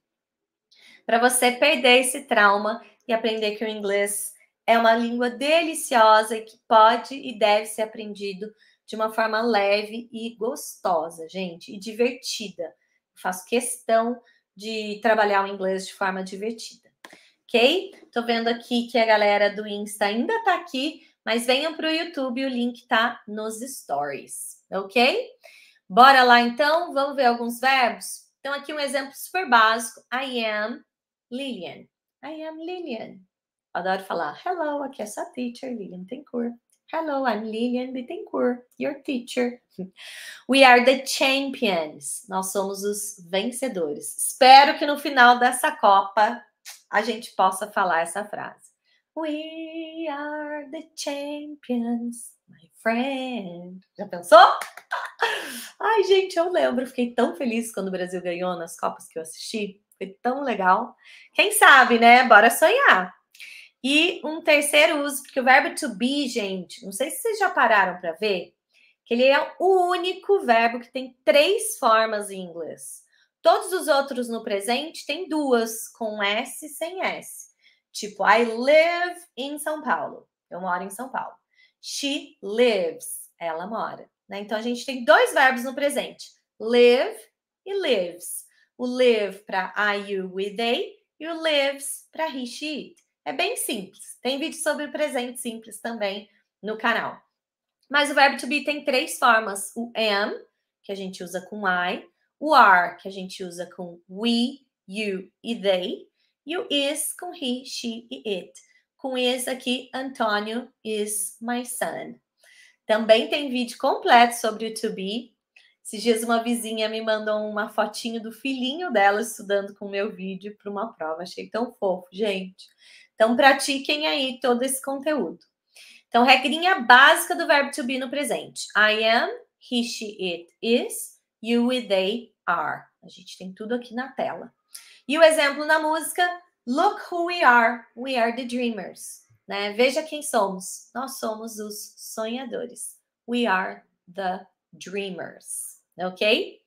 para você perder esse trauma e aprender que o inglês é uma língua deliciosa e que pode e deve ser aprendido de uma forma leve e gostosa, gente, e divertida. Eu faço questão de trabalhar o inglês de forma divertida, ok? Tô vendo aqui que a galera do Insta ainda tá aqui, mas venham para o YouTube, o link tá nos stories, ok? Bora lá então, vamos ver alguns verbos? Então, aqui um exemplo super básico. I am Lilian. I am Lilian. Adoro falar, hello, aqui é sua teacher, Lilian Bittencourt. Hello, I'm Lilian Bittencourt, your teacher. We are the champions. Nós somos os vencedores. Espero que no final dessa Copa a gente possa falar essa frase. We are the champions friend. Já pensou? Ai, gente, eu lembro, fiquei tão feliz quando o Brasil ganhou nas Copas que eu assisti. Foi tão legal. Quem sabe, né? Bora sonhar. E um terceiro uso, porque o verbo to be, gente, não sei se vocês já pararam para ver, que ele é o único verbo que tem três formas em inglês. Todos os outros no presente tem duas, com S sem S. Tipo, I live in São Paulo. Eu moro em São Paulo. She lives. Ela mora. Né? Então a gente tem dois verbos no presente: live e lives. O live para I, you, we, they e o lives para he, she, it. É bem simples. Tem vídeo sobre o presente simples também no canal. Mas o verbo to be tem três formas: o am, que a gente usa com I, o are, que a gente usa com we, you e they, e o is com he, she e it com esse aqui, Antonio is my son. Também tem vídeo completo sobre o To Be. Esses dias uma vizinha me mandou uma fotinho do filhinho dela estudando com o meu vídeo para uma prova. Achei tão fofo, gente. Então pratiquem aí todo esse conteúdo. Então, regrinha básica do verbo to be no presente. I am, he, she, it is, you, they are. A gente tem tudo aqui na tela. E o exemplo na música, Look who we are. We are the dreamers. Né? Veja quem somos. Nós somos os sonhadores. We are the dreamers. Ok?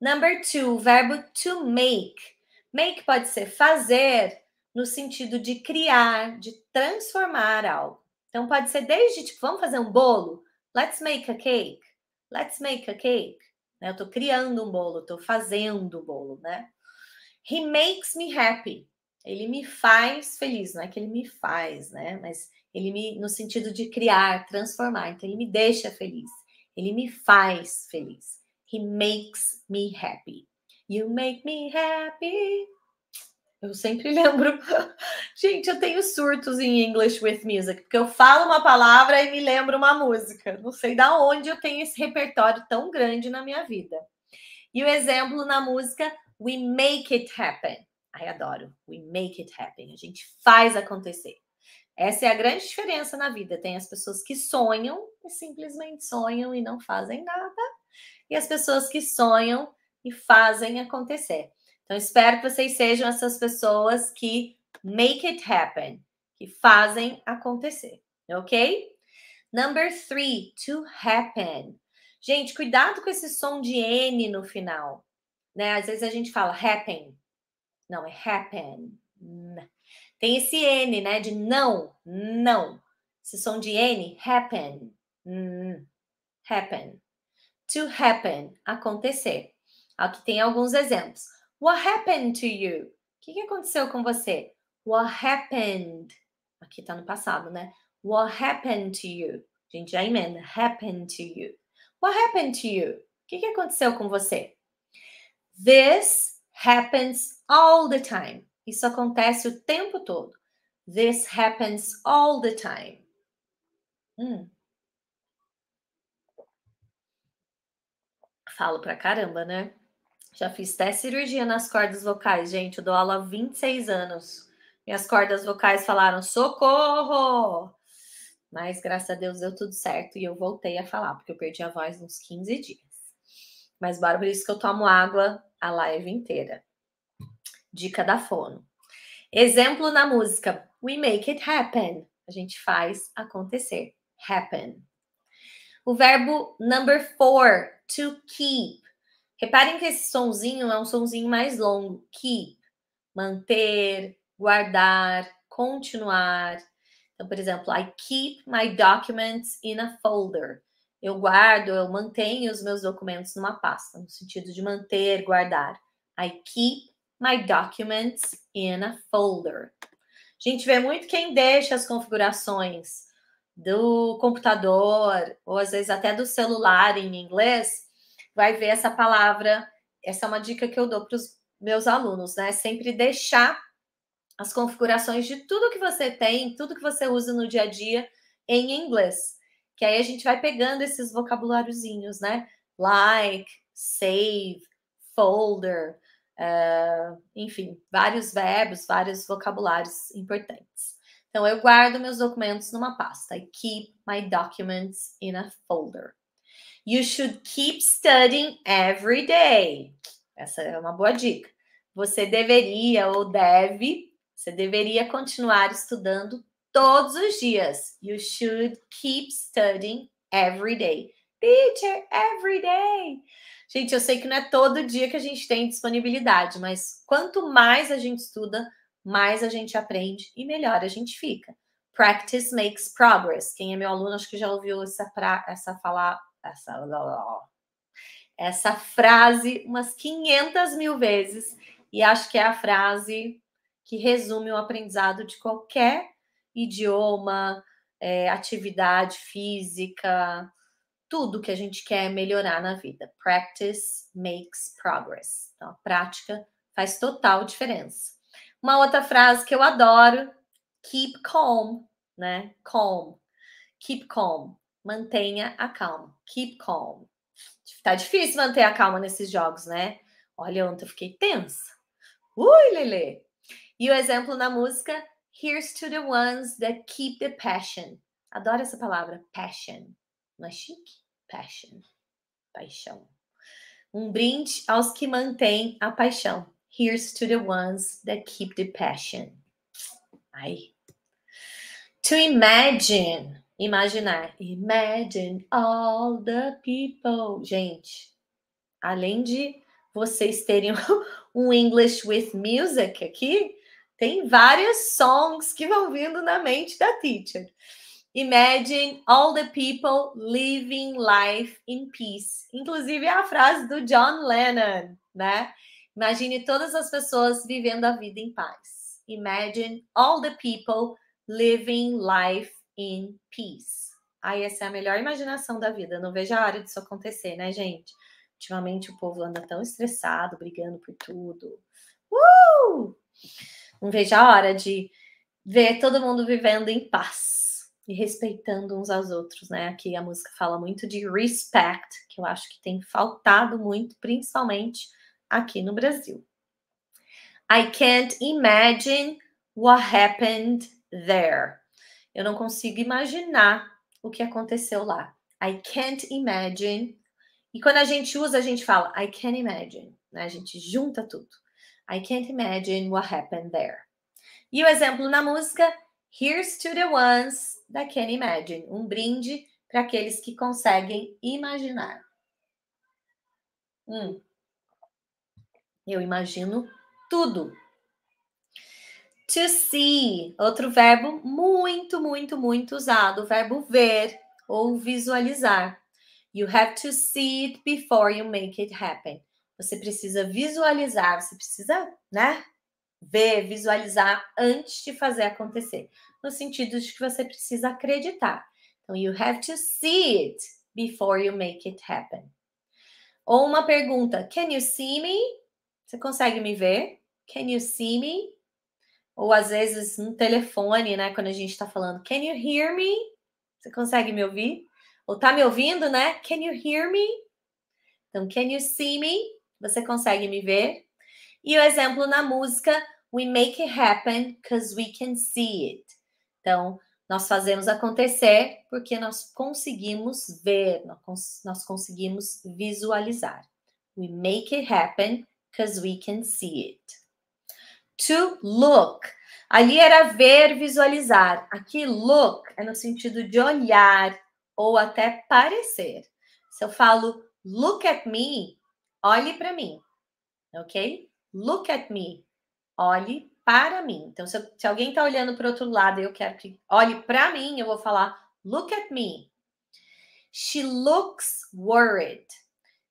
Number two, verbo to make. Make pode ser fazer no sentido de criar, de transformar algo. Então pode ser desde tipo, vamos fazer um bolo? Let's make a cake. Let's make a cake. Né? Eu estou criando um bolo, estou fazendo um bolo, né? He makes me happy. Ele me faz feliz, não é que ele me faz, né? Mas ele me, no sentido de criar, transformar. Então, ele me deixa feliz. Ele me faz feliz. He makes me happy. You make me happy. Eu sempre lembro. Gente, eu tenho surtos em English with Music, porque eu falo uma palavra e me lembro uma música. Não sei da onde eu tenho esse repertório tão grande na minha vida. E o exemplo na música We Make It Happen. Ai, adoro. We make it happen. A gente faz acontecer. Essa é a grande diferença na vida. Tem as pessoas que sonham e simplesmente sonham e não fazem nada, e as pessoas que sonham e fazem acontecer. Então, espero que vocês sejam essas pessoas que make it happen, que fazem acontecer, ok? Number three, to happen. Gente, cuidado com esse som de N no final, né? Às vezes a gente fala happen, não, é happen. Tem esse N, né? De não, não. Esse som de N, happen. Happen. To happen, acontecer. Aqui tem alguns exemplos. What happened to you? O que, que aconteceu com você? What happened? Aqui tá no passado, né? What happened to you? A gente já emenda. Happened to you. What happened to you? O que, que aconteceu com você? This happens all the time. Isso acontece o tempo todo. This happens all the time. Hum. Falo pra caramba, né? Já fiz até cirurgia nas cordas vocais, gente. Eu dou aula há 26 anos. Minhas cordas vocais falaram socorro! Mas graças a Deus deu tudo certo e eu voltei a falar, porque eu perdi a voz uns 15 dias. Mas, por isso que eu tomo água a live inteira. Dica da Fono. Exemplo na música: We make it happen. A gente faz acontecer. Happen. O verbo number four, to keep. Reparem que esse sonzinho é um sonzinho mais longo. Keep. Manter, guardar, continuar. Então, por exemplo, I keep my documents in a folder eu guardo, eu mantenho os meus documentos numa pasta, no sentido de manter, guardar. I keep my documents in a folder. A gente vê muito quem deixa as configurações do computador, ou às vezes até do celular em inglês, vai ver essa palavra. Essa é uma dica que eu dou para os meus alunos, né? Sempre deixar as configurações de tudo que você tem, tudo que você usa no dia a dia em inglês que aí a gente vai pegando esses vocabuláriozinhos, né? Like, save, folder, uh, enfim, vários verbos, vários vocabulários importantes. Então, eu guardo meus documentos numa pasta. I keep my documents in a folder. You should keep studying every day. Essa é uma boa dica. Você deveria ou deve, você deveria continuar estudando todos os dias. You should keep studying every day. Teacher, every day. Gente, eu sei que não é todo dia que a gente tem disponibilidade, mas quanto mais a gente estuda, mais a gente aprende e melhor a gente fica. Practice makes progress. Quem é meu aluno acho que já ouviu essa pra, essa falar essa essa frase umas 500 mil vezes e acho que é a frase que resume o aprendizado de qualquer idioma, é, atividade física, tudo que a gente quer melhorar na vida. Practice makes progress. Então, a prática faz total diferença. Uma outra frase que eu adoro: keep calm, né? Calm. Keep calm. Mantenha a calma. Keep calm. Tá difícil manter a calma nesses jogos, né? Olha, ontem eu fiquei tensa. Ui, Lele! E o exemplo na música Here's to the ones that keep the passion. Adoro essa palavra, passion. Não é chique? Passion. Paixão. Um brinde aos que mantêm a paixão. Here's to the ones that keep the passion. Ai. To imagine. Imaginar. Imagine all the people. Gente, além de vocês terem um English with Music aqui, tem várias songs que vão vindo na mente da teacher. Imagine all the people living life in peace. Inclusive é a frase do John Lennon, né? Imagine todas as pessoas vivendo a vida em paz. Imagine all the people living life in peace. Aí essa é a melhor imaginação da vida. Não vejo a hora disso acontecer, né, gente? Ultimamente o povo anda tão estressado, brigando por tudo. Uh! Não vejo a hora de ver todo mundo vivendo em paz e respeitando uns aos outros, né? Aqui a música fala muito de respect, que eu acho que tem faltado muito, principalmente aqui no Brasil. I can't imagine what happened there. Eu não consigo imaginar o que aconteceu lá. I can't imagine. E quando a gente usa, a gente fala I can't imagine, né? A gente junta tudo. I can't imagine what happened there. E o exemplo na música, Here's to the ones that Can Imagine. Um brinde para aqueles que conseguem imaginar. Hum. Eu imagino tudo. To see, outro verbo muito, muito, muito usado, o verbo ver ou visualizar. You have to see it before you make it happen. Você precisa visualizar, você precisa, né? Ver, visualizar antes de fazer acontecer. No sentido de que você precisa acreditar. Então, you have to see it before you make it happen. Ou uma pergunta: Can you see me? Você consegue me ver? Can you see me? Ou às vezes no telefone, né? Quando a gente está falando: Can you hear me? Você consegue me ouvir? Ou tá me ouvindo, né? Can you hear me? Então, can you see me? Você consegue me ver? E o exemplo na música, we make it happen because we can see it. Então, nós fazemos acontecer porque nós conseguimos ver, nós conseguimos visualizar. We make it happen because we can see it. To look. Ali era ver, visualizar. Aqui, look é no sentido de olhar ou até parecer. Se eu falo look at me, Olhe para mim, ok? Look at me. Olhe para mim. Então, se, se alguém está olhando para o outro lado e eu quero que olhe para mim, eu vou falar look at me. She looks worried.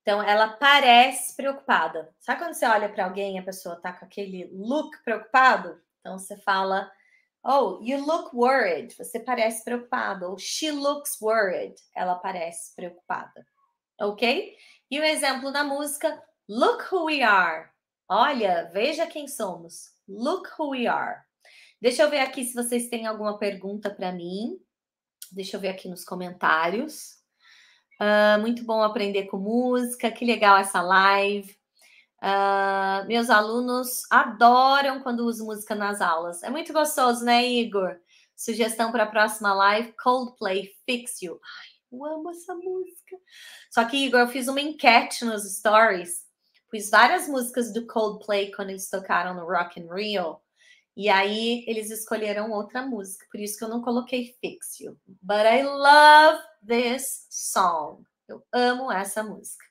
Então, ela parece preocupada. Sabe quando você olha para alguém e a pessoa está com aquele look preocupado? Então, você fala, oh, you look worried. Você parece preocupado. Ou she looks worried. Ela parece preocupada. Ok? E o exemplo da música Look Who We Are. Olha, veja quem somos. Look Who We Are. Deixa eu ver aqui se vocês têm alguma pergunta para mim. Deixa eu ver aqui nos comentários. Uh, muito bom aprender com música. Que legal essa live. Uh, meus alunos adoram quando uso música nas aulas. É muito gostoso, né, Igor? Sugestão para a próxima live: Coldplay Fix You. Ai, eu amo essa música. Só que, Igor, eu fiz uma enquete nos stories. Pus várias músicas do Coldplay quando eles tocaram no Rock and Rio. E aí eles escolheram outra música, por isso que eu não coloquei Fix You. But I love this song. Eu amo essa música.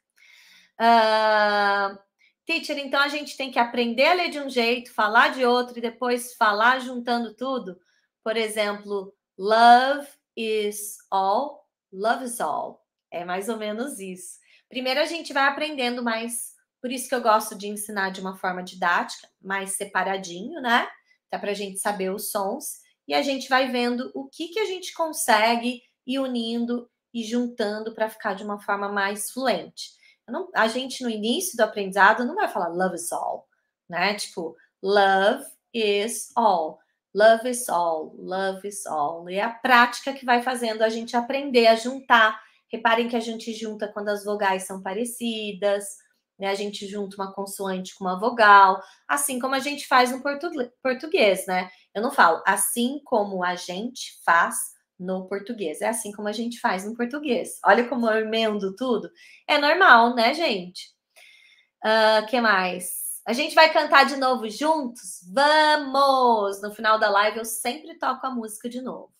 Uh, teacher, então a gente tem que aprender a ler de um jeito, falar de outro e depois falar juntando tudo. Por exemplo, love is all Love is all. É mais ou menos isso. Primeiro a gente vai aprendendo mais, por isso que eu gosto de ensinar de uma forma didática, mais separadinho, né? Tá para a gente saber os sons e a gente vai vendo o que, que a gente consegue e unindo e juntando para ficar de uma forma mais fluente. Não, a gente no início do aprendizado não vai falar love is all, né? Tipo, love is all. Love is all, love is all. E é a prática que vai fazendo a gente aprender a juntar. Reparem que a gente junta quando as vogais são parecidas, né? A gente junta uma consoante com uma vogal, assim como a gente faz no português, né? Eu não falo assim como a gente faz no português. É assim como a gente faz no português. Olha como eu emendo tudo. É normal, né, gente? O uh, ah, que mais? A gente vai cantar de novo juntos? Vamos! No final da live eu sempre toco a música de novo.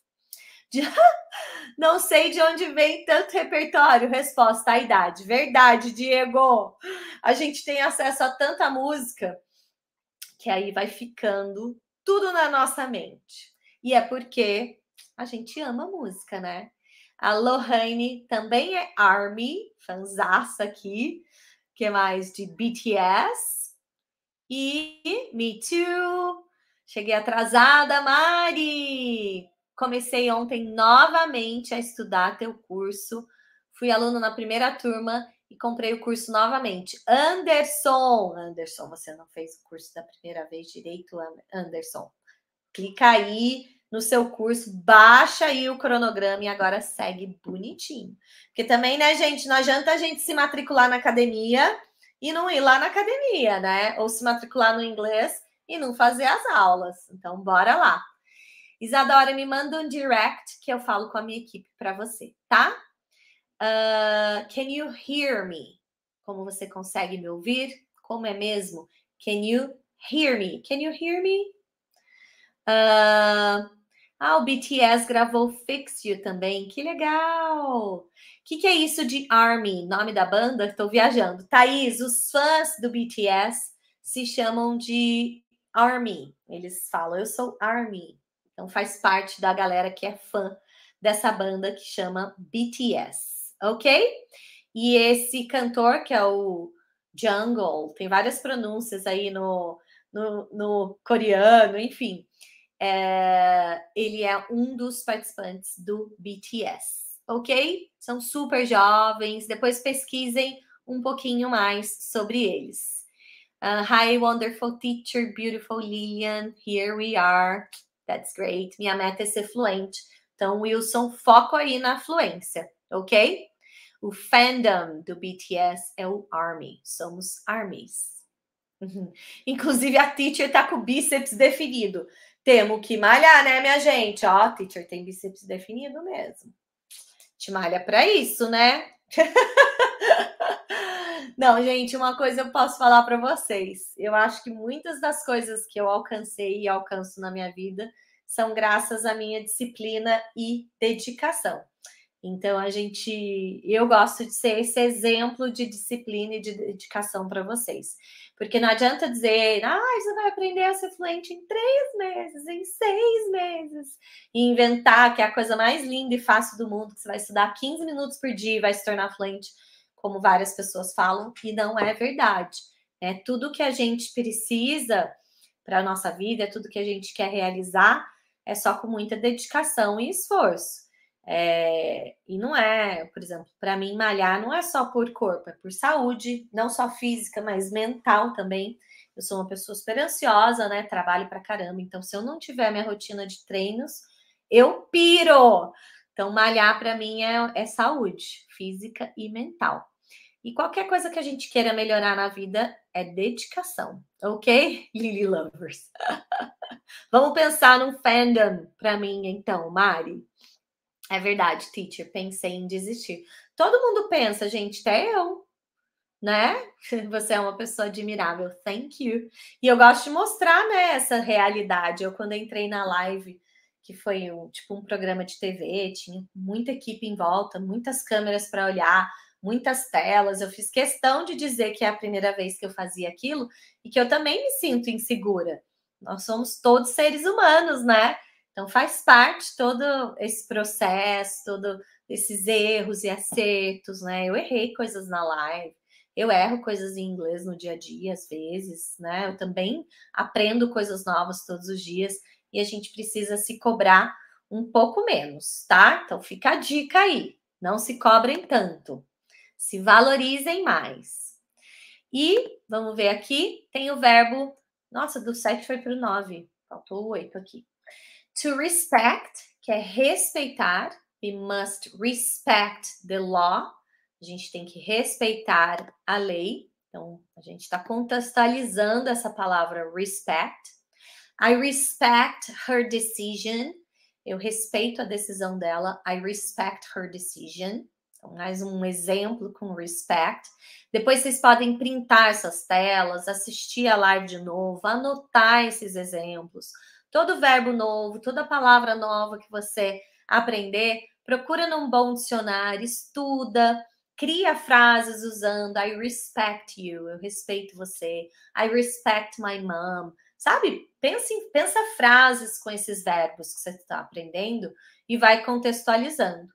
De... Não sei de onde vem tanto repertório. Resposta: a idade. Verdade, Diego. A gente tem acesso a tanta música que aí vai ficando tudo na nossa mente. E é porque a gente ama música, né? A Lohane também é Army, fanzaça aqui. que mais? De BTS. E me too. Cheguei atrasada, Mari. Comecei ontem novamente a estudar teu curso. Fui aluna na primeira turma e comprei o curso novamente. Anderson, Anderson, você não fez o curso da primeira vez direito, Anderson. Clica aí no seu curso, baixa aí o cronograma e agora segue bonitinho. Porque também, né, gente, não adianta a gente se matricular na academia e não ir lá na academia, né? Ou se matricular no inglês e não fazer as aulas. Então, bora lá. Isadora, me manda um direct que eu falo com a minha equipe para você, tá? Uh, can you hear me? Como você consegue me ouvir? Como é mesmo? Can you hear me? Can you hear me? Uh, ah, o BTS gravou Fix You também. Que legal! que, que é isso de Army, nome da banda? Estou viajando. Thaís, os fãs do BTS se chamam de Army. Eles falam, eu sou Army. Então faz parte da galera que é fã dessa banda que chama BTS, ok? E esse cantor, que é o Jungle, tem várias pronúncias aí no, no, no coreano, enfim. É, ele é um dos participantes do BTS ok? São super jovens, depois pesquisem um pouquinho mais sobre eles. Uh, hi, wonderful teacher, beautiful Lillian, here we are. That's great. Minha meta é ser fluente. Então, Wilson, foco aí na fluência, ok? O fandom do BTS é o ARMY. Somos armies. Uhum. Inclusive, a teacher tá com o bíceps definido. Temos que malhar, né, minha gente? Ó, teacher tem bíceps definido mesmo gente malha para isso, né? Não, gente, uma coisa eu posso falar para vocês. Eu acho que muitas das coisas que eu alcancei e alcanço na minha vida são graças à minha disciplina e dedicação. Então a gente, eu gosto de ser esse exemplo de disciplina e de dedicação para vocês, porque não adianta dizer, ah, você vai aprender a ser fluente em três meses, em seis meses, e inventar que é a coisa mais linda e fácil do mundo, que você vai estudar 15 minutos por dia e vai se tornar fluente, como várias pessoas falam, e não é verdade. É tudo que a gente precisa para a nossa vida, é tudo que a gente quer realizar, é só com muita dedicação e esforço. É, e não é, por exemplo, para mim, malhar não é só por corpo, é por saúde, não só física, mas mental também. Eu sou uma pessoa super ansiosa, né? Trabalho para caramba. Então, se eu não tiver minha rotina de treinos, eu piro. Então, malhar para mim é, é saúde física e mental. E qualquer coisa que a gente queira melhorar na vida é dedicação, ok? Lily Lovers. Vamos pensar num fandom para mim, então, Mari. É verdade, teacher, pensei em desistir. Todo mundo pensa, gente, até eu, né? Você é uma pessoa admirável, thank you. E eu gosto de mostrar, né, essa realidade. Eu, quando entrei na live, que foi um, tipo um programa de TV, tinha muita equipe em volta, muitas câmeras para olhar, muitas telas. Eu fiz questão de dizer que é a primeira vez que eu fazia aquilo e que eu também me sinto insegura. Nós somos todos seres humanos, né? Então faz parte todo esse processo, todos esses erros e acertos, né? Eu errei coisas na live, eu erro coisas em inglês no dia a dia, às vezes, né? Eu também aprendo coisas novas todos os dias e a gente precisa se cobrar um pouco menos, tá? Então fica a dica aí. Não se cobrem tanto. Se valorizem mais. E vamos ver aqui, tem o verbo. Nossa, do 7 foi para o 9. Faltou o 8 aqui. To respect, que é respeitar. We must respect the law. A gente tem que respeitar a lei. Então, a gente está contextualizando essa palavra respect. I respect her decision. Eu respeito a decisão dela. I respect her decision. Então, mais um exemplo com respect. Depois vocês podem printar essas telas, assistir a live de novo, anotar esses exemplos, Todo verbo novo, toda palavra nova que você aprender, procura num bom dicionário, estuda, cria frases usando I respect you, eu respeito você, I respect my mom. Sabe? Pensa, em, pensa frases com esses verbos que você está aprendendo e vai contextualizando.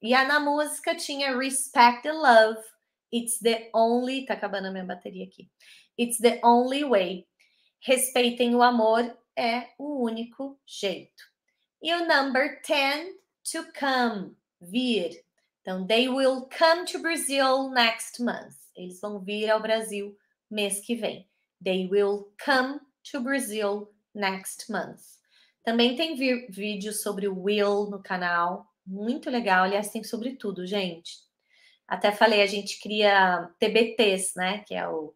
E a, na música tinha Respect the Love. It's the only. Tá acabando a minha bateria aqui. It's the only way. Respeitem o amor, é o único jeito. E o number 10, to come, vir. Então, they will come to Brazil next month. Eles vão vir ao Brasil mês que vem. They will come to Brazil next month. Também tem vídeo sobre o will no canal, muito legal. Aliás, tem sobre tudo, gente. Até falei, a gente cria TBTs, né? Que é o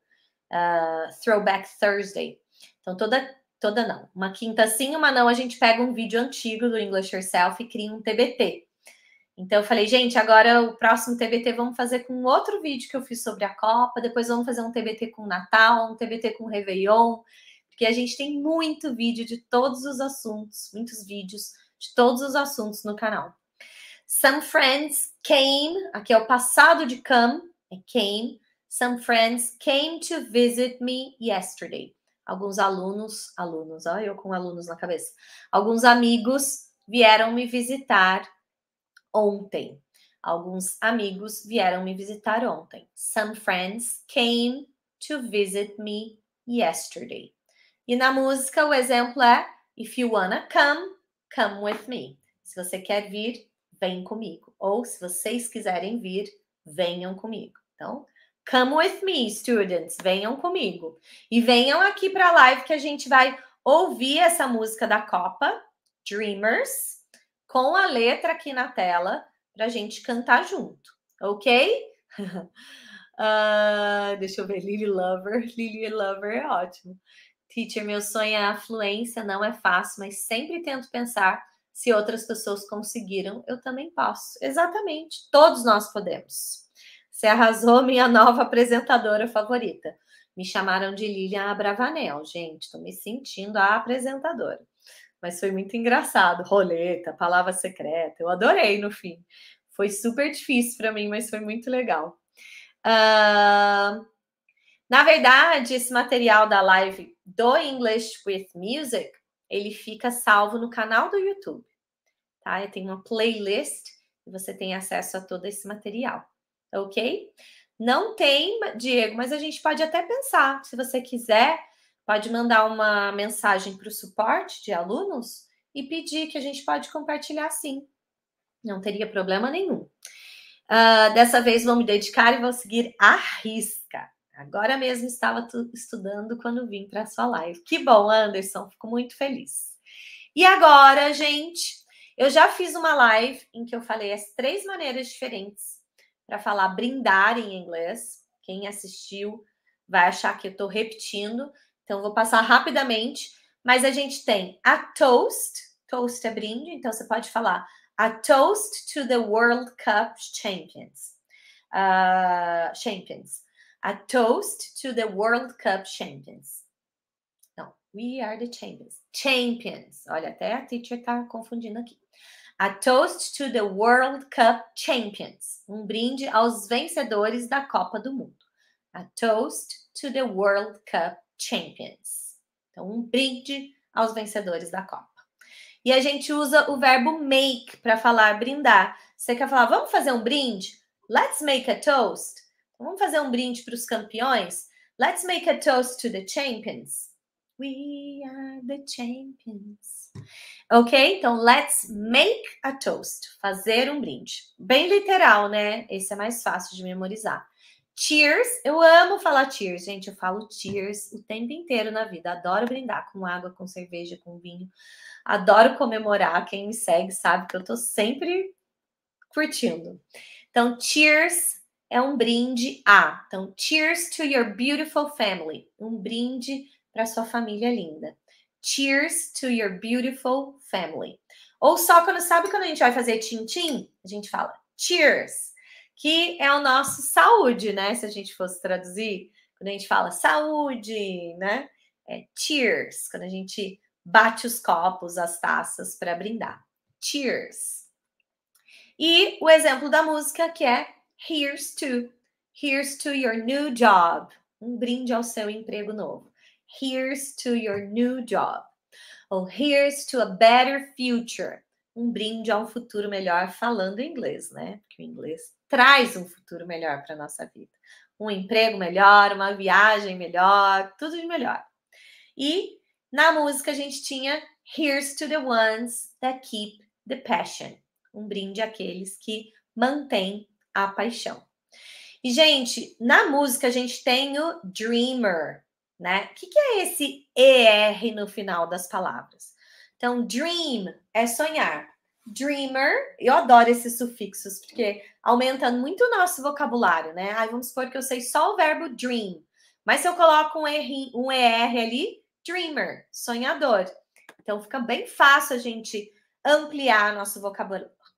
uh, Throwback Thursday. Então, toda toda não. Uma quinta sim, uma não, a gente pega um vídeo antigo do English Yourself e cria um TBT. Então eu falei, gente, agora o próximo TBT vamos fazer com outro vídeo que eu fiz sobre a Copa, depois vamos fazer um TBT com Natal, um TBT com Réveillon, porque a gente tem muito vídeo de todos os assuntos, muitos vídeos de todos os assuntos no canal. Some friends came, aqui é o passado de come, é came. Some friends came to visit me yesterday alguns alunos, alunos, ó, eu com alunos na cabeça, alguns amigos vieram me visitar ontem. Alguns amigos vieram me visitar ontem. Some friends came to visit me yesterday. E na música o exemplo é If you wanna come, come with me. Se você quer vir, vem comigo. Ou se vocês quiserem vir, venham comigo. Então, Come with me, students. Venham comigo. E venham aqui para a live que a gente vai ouvir essa música da Copa, Dreamers, com a letra aqui na tela, para a gente cantar junto, ok? uh, deixa eu ver, Lily Lover. Lily Lover é ótimo. Teacher, meu sonho é a fluência, não é fácil, mas sempre tento pensar se outras pessoas conseguiram, eu também posso. Exatamente, todos nós podemos. Você arrasou minha nova apresentadora favorita. Me chamaram de Lilian Abravanel, gente. Tô me sentindo a apresentadora. Mas foi muito engraçado. Roleta, palavra secreta. Eu adorei no fim. Foi super difícil para mim, mas foi muito legal. Uh... Na verdade, esse material da live do English with Music, ele fica salvo no canal do YouTube, tá? Tem uma playlist e você tem acesso a todo esse material ok? Não tem, Diego, mas a gente pode até pensar. Se você quiser, pode mandar uma mensagem para o suporte de alunos e pedir que a gente pode compartilhar sim. Não teria problema nenhum. Uh, dessa vez vou me dedicar e vou seguir a risca. Agora mesmo estava estudando quando vim para a sua live. Que bom, Anderson, fico muito feliz. E agora, gente, eu já fiz uma live em que eu falei as três maneiras diferentes para falar brindar em inglês. Quem assistiu vai achar que eu estou repetindo, então vou passar rapidamente. Mas a gente tem a toast, toast é brinde, então você pode falar a toast to the World Cup champions, uh, champions. A toast to the World Cup champions. Não, we are the champions. Champions. Olha, até a teacher está confundindo aqui. A toast to the World Cup champions. Um brinde aos vencedores da Copa do Mundo. A toast to the World Cup champions. Então, um brinde aos vencedores da Copa. E a gente usa o verbo make para falar brindar. Você quer falar, vamos fazer um brinde? Let's make a toast. Então, vamos fazer um brinde para os campeões? Let's make a toast to the champions. We are the champions. Ok? Então, let's make a toast. Fazer um brinde. Bem literal, né? Esse é mais fácil de memorizar. Cheers. Eu amo falar cheers, gente. Eu falo cheers o tempo inteiro na vida. Adoro brindar com água, com cerveja, com vinho. Adoro comemorar. Quem me segue sabe que eu tô sempre curtindo. Então, cheers é um brinde a. Então, cheers to your beautiful family. Um brinde para sua família linda. Cheers to your beautiful family. Ou só quando sabe quando a gente vai fazer tim-tim, a gente fala cheers, que é o nosso saúde, né? Se a gente fosse traduzir, quando a gente fala saúde, né? É cheers, quando a gente bate os copos, as taças para brindar. Cheers. E o exemplo da música que é Here's to. Here's to your new job. Um brinde ao seu emprego novo. Here's to your new job. Ou here's to a better future. Um brinde a um futuro melhor falando inglês, né? Porque o inglês traz um futuro melhor para a nossa vida. Um emprego melhor, uma viagem melhor, tudo de melhor. E na música a gente tinha Here's to the ones that keep the passion. Um brinde àqueles que mantêm a paixão. E, gente, na música a gente tem o Dreamer, né? O que, que é esse ER no final das palavras? Então, dream é sonhar. Dreamer, eu adoro esses sufixos, porque aumenta muito o nosso vocabulário, né? Aí vamos supor que eu sei só o verbo dream. Mas se eu coloco um ER, um ER ali, dreamer, sonhador. Então fica bem fácil a gente ampliar nosso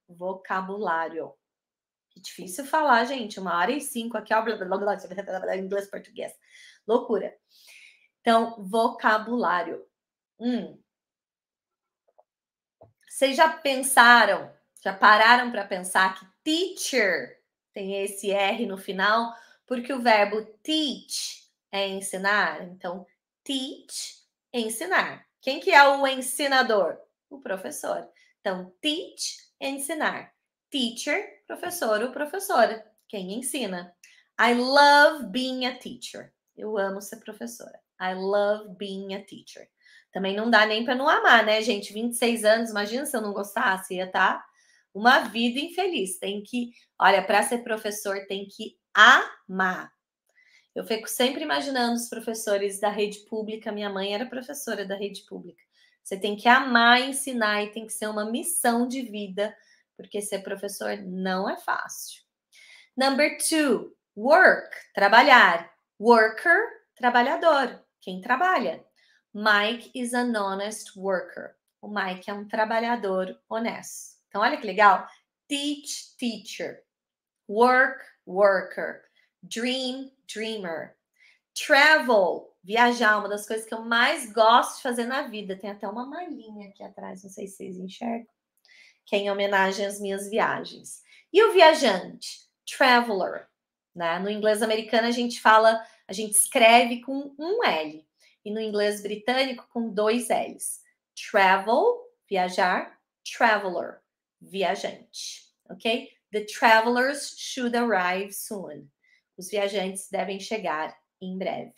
vocabulário. Que difícil falar, gente. Uma hora e cinco aqui, ó, blá, blá, blá, blá, inglês, português. Loucura. Então, vocabulário. Hum. Vocês já pensaram, já pararam para pensar que teacher tem esse R no final, porque o verbo teach é ensinar. Então, teach, ensinar. Quem que é o ensinador? O professor. Então, teach, ensinar. Teacher, professor o professor. Quem ensina. I love being a teacher. Eu amo ser professora. I love being a teacher. Também não dá nem para não amar, né, gente? 26 anos, imagina se eu não gostasse, ia estar tá uma vida infeliz. Tem que, olha, para ser professor tem que amar. Eu fico sempre imaginando os professores da rede pública. Minha mãe era professora da rede pública. Você tem que amar ensinar e tem que ser uma missão de vida, porque ser professor não é fácil. Number two, work, trabalhar. Worker, trabalhador, quem trabalha. Mike is an honest worker. O Mike é um trabalhador honesto. Então, olha que legal. Teach, teacher. Work, worker. Dream, dreamer. Travel, viajar, uma das coisas que eu mais gosto de fazer na vida. Tem até uma malinha aqui atrás, não sei se vocês enxergam, que é em homenagem às minhas viagens. E o viajante, traveler, né? No inglês americano, a gente fala, a gente escreve com um L. E no inglês britânico, com dois L's. Travel, viajar. Traveler, viajante. Ok? The travelers should arrive soon. Os viajantes devem chegar em breve.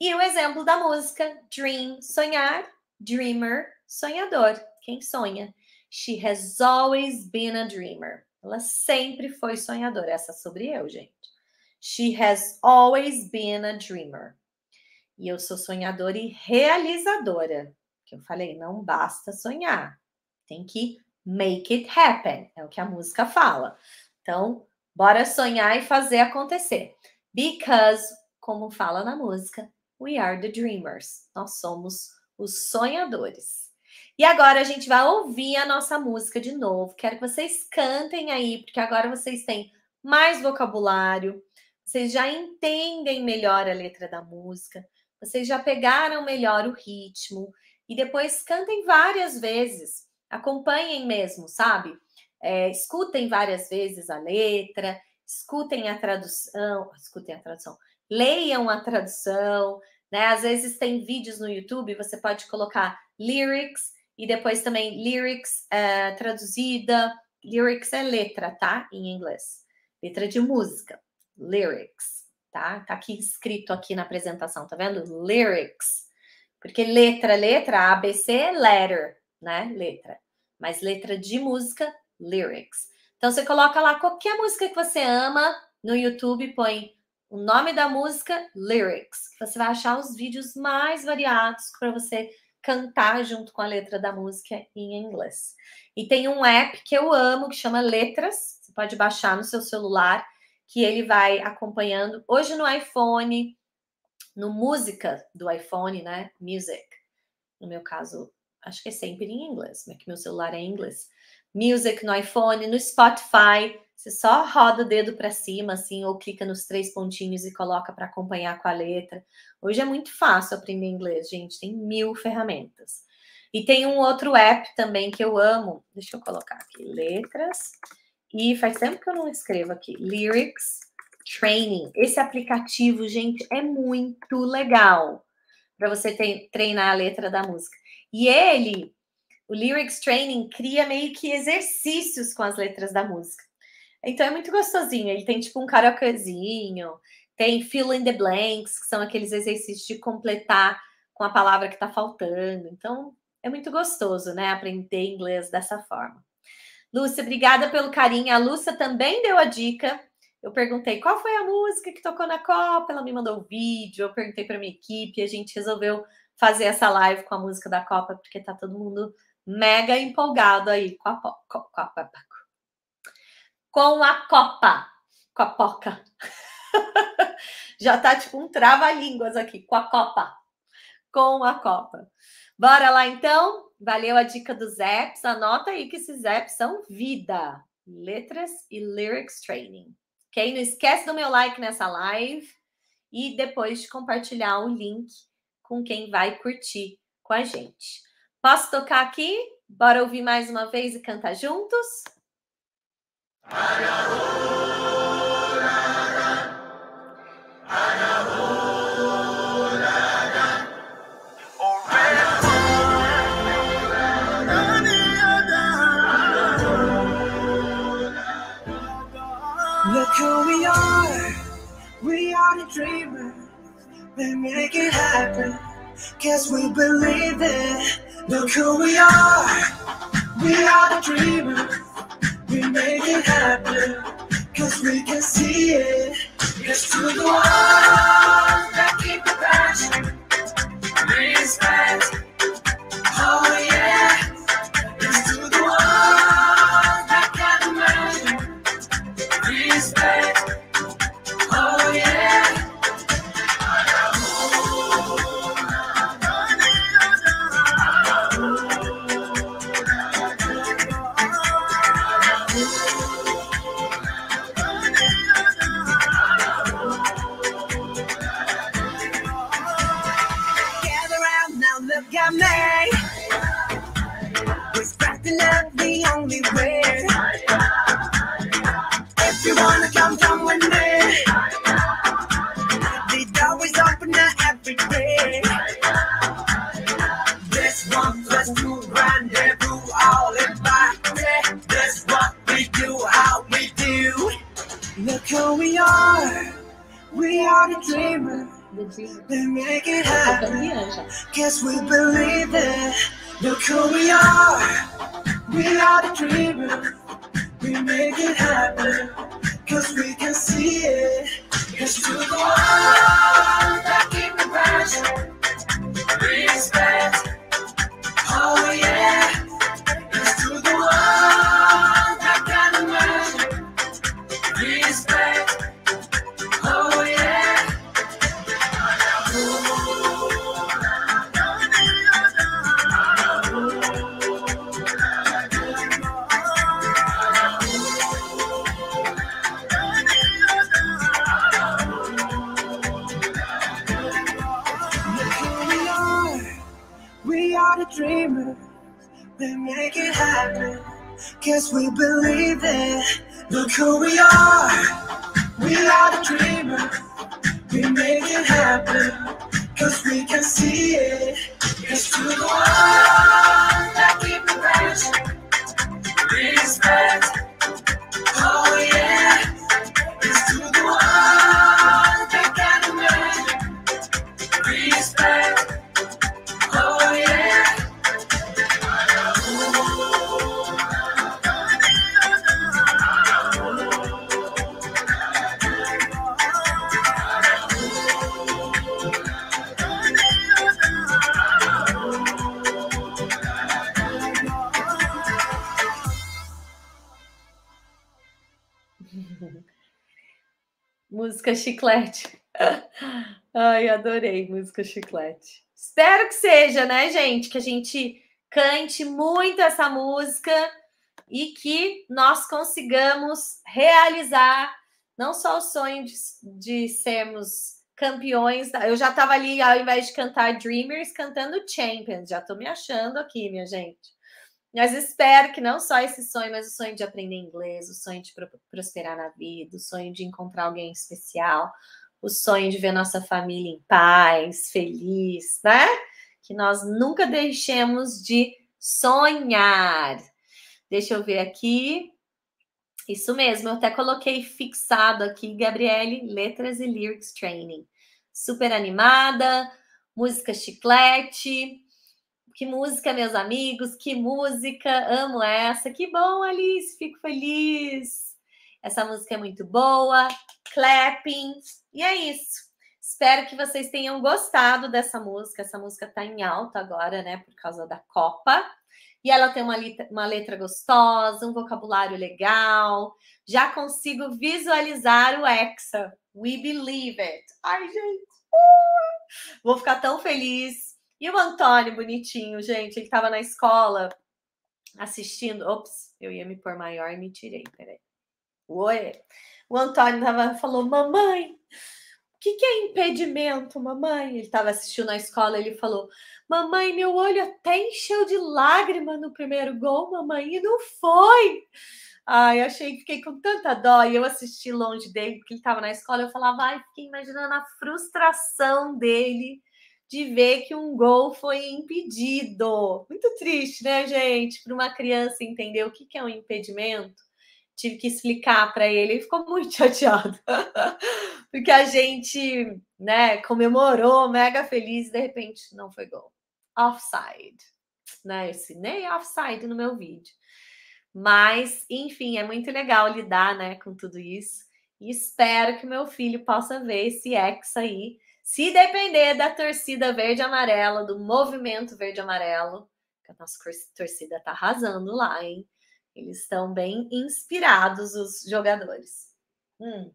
E o exemplo da música Dream, sonhar, dreamer, sonhador, quem sonha. She has always been a dreamer. Ela sempre foi sonhadora. Essa é sobre eu, gente. She has always been a dreamer. E eu sou sonhadora e realizadora. Que eu falei, não basta sonhar, tem que make it happen. É o que a música fala. Então, bora sonhar e fazer acontecer. Because, como fala na música, we are the dreamers. Nós somos os sonhadores. E agora a gente vai ouvir a nossa música de novo. Quero que vocês cantem aí, porque agora vocês têm mais vocabulário, vocês já entendem melhor a letra da música, vocês já pegaram melhor o ritmo e depois cantem várias vezes, acompanhem mesmo, sabe? É, escutem várias vezes a letra, escutem a tradução, escutem a tradução, leiam a tradução, né? Às vezes tem vídeos no YouTube, você pode colocar lyrics e depois também lyrics é, traduzida. Lyrics é letra, tá? Em inglês, letra de música lyrics, tá? Tá aqui escrito aqui na apresentação, tá vendo? Lyrics. Porque letra, letra, ABC, é letter, né? Letra. Mas letra de música, lyrics. Então você coloca lá qualquer música que você ama no YouTube, põe o nome da música, lyrics. Você vai achar os vídeos mais variados para você cantar junto com a letra da música em inglês. E tem um app que eu amo que chama Letras. Você pode baixar no seu celular que ele vai acompanhando. Hoje no iPhone, no Música do iPhone, né? Music. No meu caso, acho que é sempre em inglês, mas que meu celular é em inglês. Music no iPhone, no Spotify, você só roda o dedo para cima, assim, ou clica nos três pontinhos e coloca para acompanhar com a letra. Hoje é muito fácil aprender inglês, gente, tem mil ferramentas. E tem um outro app também que eu amo, deixa eu colocar aqui, letras e faz tempo que eu não escrevo aqui. Lyrics Training. Esse aplicativo, gente, é muito legal para você ter, treinar a letra da música. E ele, o Lyrics Training, cria meio que exercícios com as letras da música. Então é muito gostosinho. Ele tem tipo um karaokezinho, tem fill in the blanks, que são aqueles exercícios de completar com a palavra que está faltando. Então é muito gostoso, né? Aprender inglês dessa forma. Lúcia, obrigada pelo carinho. A Lúcia também deu a dica. Eu perguntei qual foi a música que tocou na Copa, ela me mandou o um vídeo, eu perguntei para minha equipe, a gente resolveu fazer essa live com a música da Copa, porque tá todo mundo mega empolgado aí com a, Copa. com a, com a Copa. Com a Poca. Já tá tipo um trava-línguas aqui, com a Copa. Com a Copa. Bora lá então? Valeu a dica dos apps. Anota aí que esses apps são vida. Letras e Lyrics Training. Ok? Não esquece do meu like nessa live e depois de compartilhar o link com quem vai curtir com a gente. Posso tocar aqui? Bora ouvir mais uma vez e cantar juntos? Ai, can we make it happen. Guess we believe it. Look who we are. We are the dreamers. We make it happen. Cause we can see it. It's to the one that keep the passion. Respect. chiclete. Ai, adorei música chiclete. Espero que seja, né, gente? Que a gente cante muito essa música e que nós consigamos realizar não só o sonho de, de sermos campeões. Eu já estava ali, ao invés de cantar Dreamers, cantando Champions. Já estou me achando aqui, minha gente. Mas espero que não só esse sonho, mas o sonho de aprender inglês, o sonho de prosperar na vida, o sonho de encontrar alguém especial, o sonho de ver nossa família em paz, feliz, né? Que nós nunca deixemos de sonhar. Deixa eu ver aqui. Isso mesmo, eu até coloquei fixado aqui, Gabriele, letras e lyrics training. Super animada, música chiclete. Que música, meus amigos, que música, amo essa. Que bom, Alice, fico feliz. Essa música é muito boa. Clapping. E é isso. Espero que vocês tenham gostado dessa música. Essa música tá em alta agora, né, por causa da Copa. E ela tem uma letra, uma letra gostosa, um vocabulário legal. Já consigo visualizar o Hexa. We believe it. Ai, gente. Uh! Vou ficar tão feliz e o Antônio, bonitinho, gente, ele estava na escola assistindo. Ops, eu ia me pôr maior e me tirei, peraí. Oi. O Antônio tava, falou: Mamãe, o que, que é impedimento, mamãe? Ele estava assistindo na escola, ele falou: Mamãe, meu olho até encheu de lágrima no primeiro gol, mamãe, e não foi. Ai, eu achei, fiquei com tanta dó e eu assisti longe dele, porque ele estava na escola. Eu falava, ai, fiquei imaginando a frustração dele de ver que um gol foi impedido. Muito triste, né, gente? Para uma criança entender o que é um impedimento, tive que explicar para ele, ele ficou muito chateado. Porque a gente, né, comemorou, mega feliz, e de repente não foi gol. Offside, né? Eu ensinei offside no meu vídeo. Mas, enfim, é muito legal lidar, né, com tudo isso. E espero que meu filho possa ver esse ex aí se depender da torcida verde-amarela, do movimento verde-amarelo, a nossa torcida tá arrasando lá, hein? Eles estão bem inspirados, os jogadores. Hum.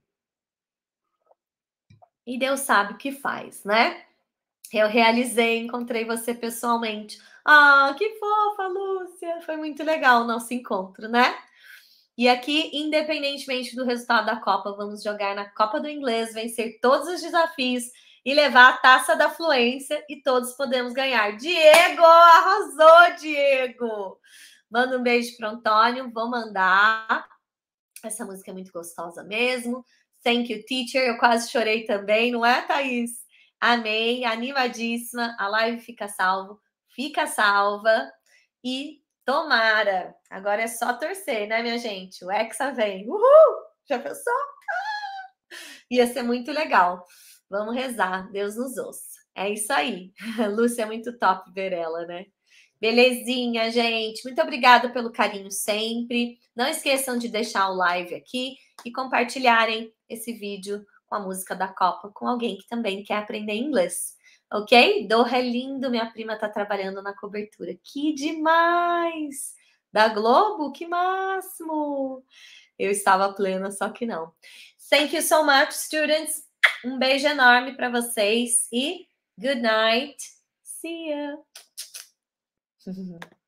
E Deus sabe o que faz, né? Eu realizei, encontrei você pessoalmente. Ah, que fofa, Lúcia! Foi muito legal o nosso encontro, né? E aqui, independentemente do resultado da Copa, vamos jogar na Copa do Inglês, vencer todos os desafios e levar a taça da fluência e todos podemos ganhar. Diego, arrasou, Diego! Manda um beijo para Antônio, vou mandar. Essa música é muito gostosa mesmo. Thank you, teacher. Eu quase chorei também, não é, Thaís? Amei, animadíssima. A live fica salvo, fica salva. E tomara! Agora é só torcer, né, minha gente? O Hexa vem. Uhul! Já pensou? Ah! Ia ser muito legal. Vamos rezar, Deus nos ouça. É isso aí. Lúcia é muito top ver ela, né? Belezinha, gente. Muito obrigada pelo carinho sempre. Não esqueçam de deixar o live aqui e compartilharem esse vídeo com a música da Copa com alguém que também quer aprender inglês. Ok? Doha é lindo, minha prima tá trabalhando na cobertura. Que demais! Da Globo? Que máximo! Eu estava plena, só que não. Thank you so much, students. Um beijo enorme para vocês e good night. See ya.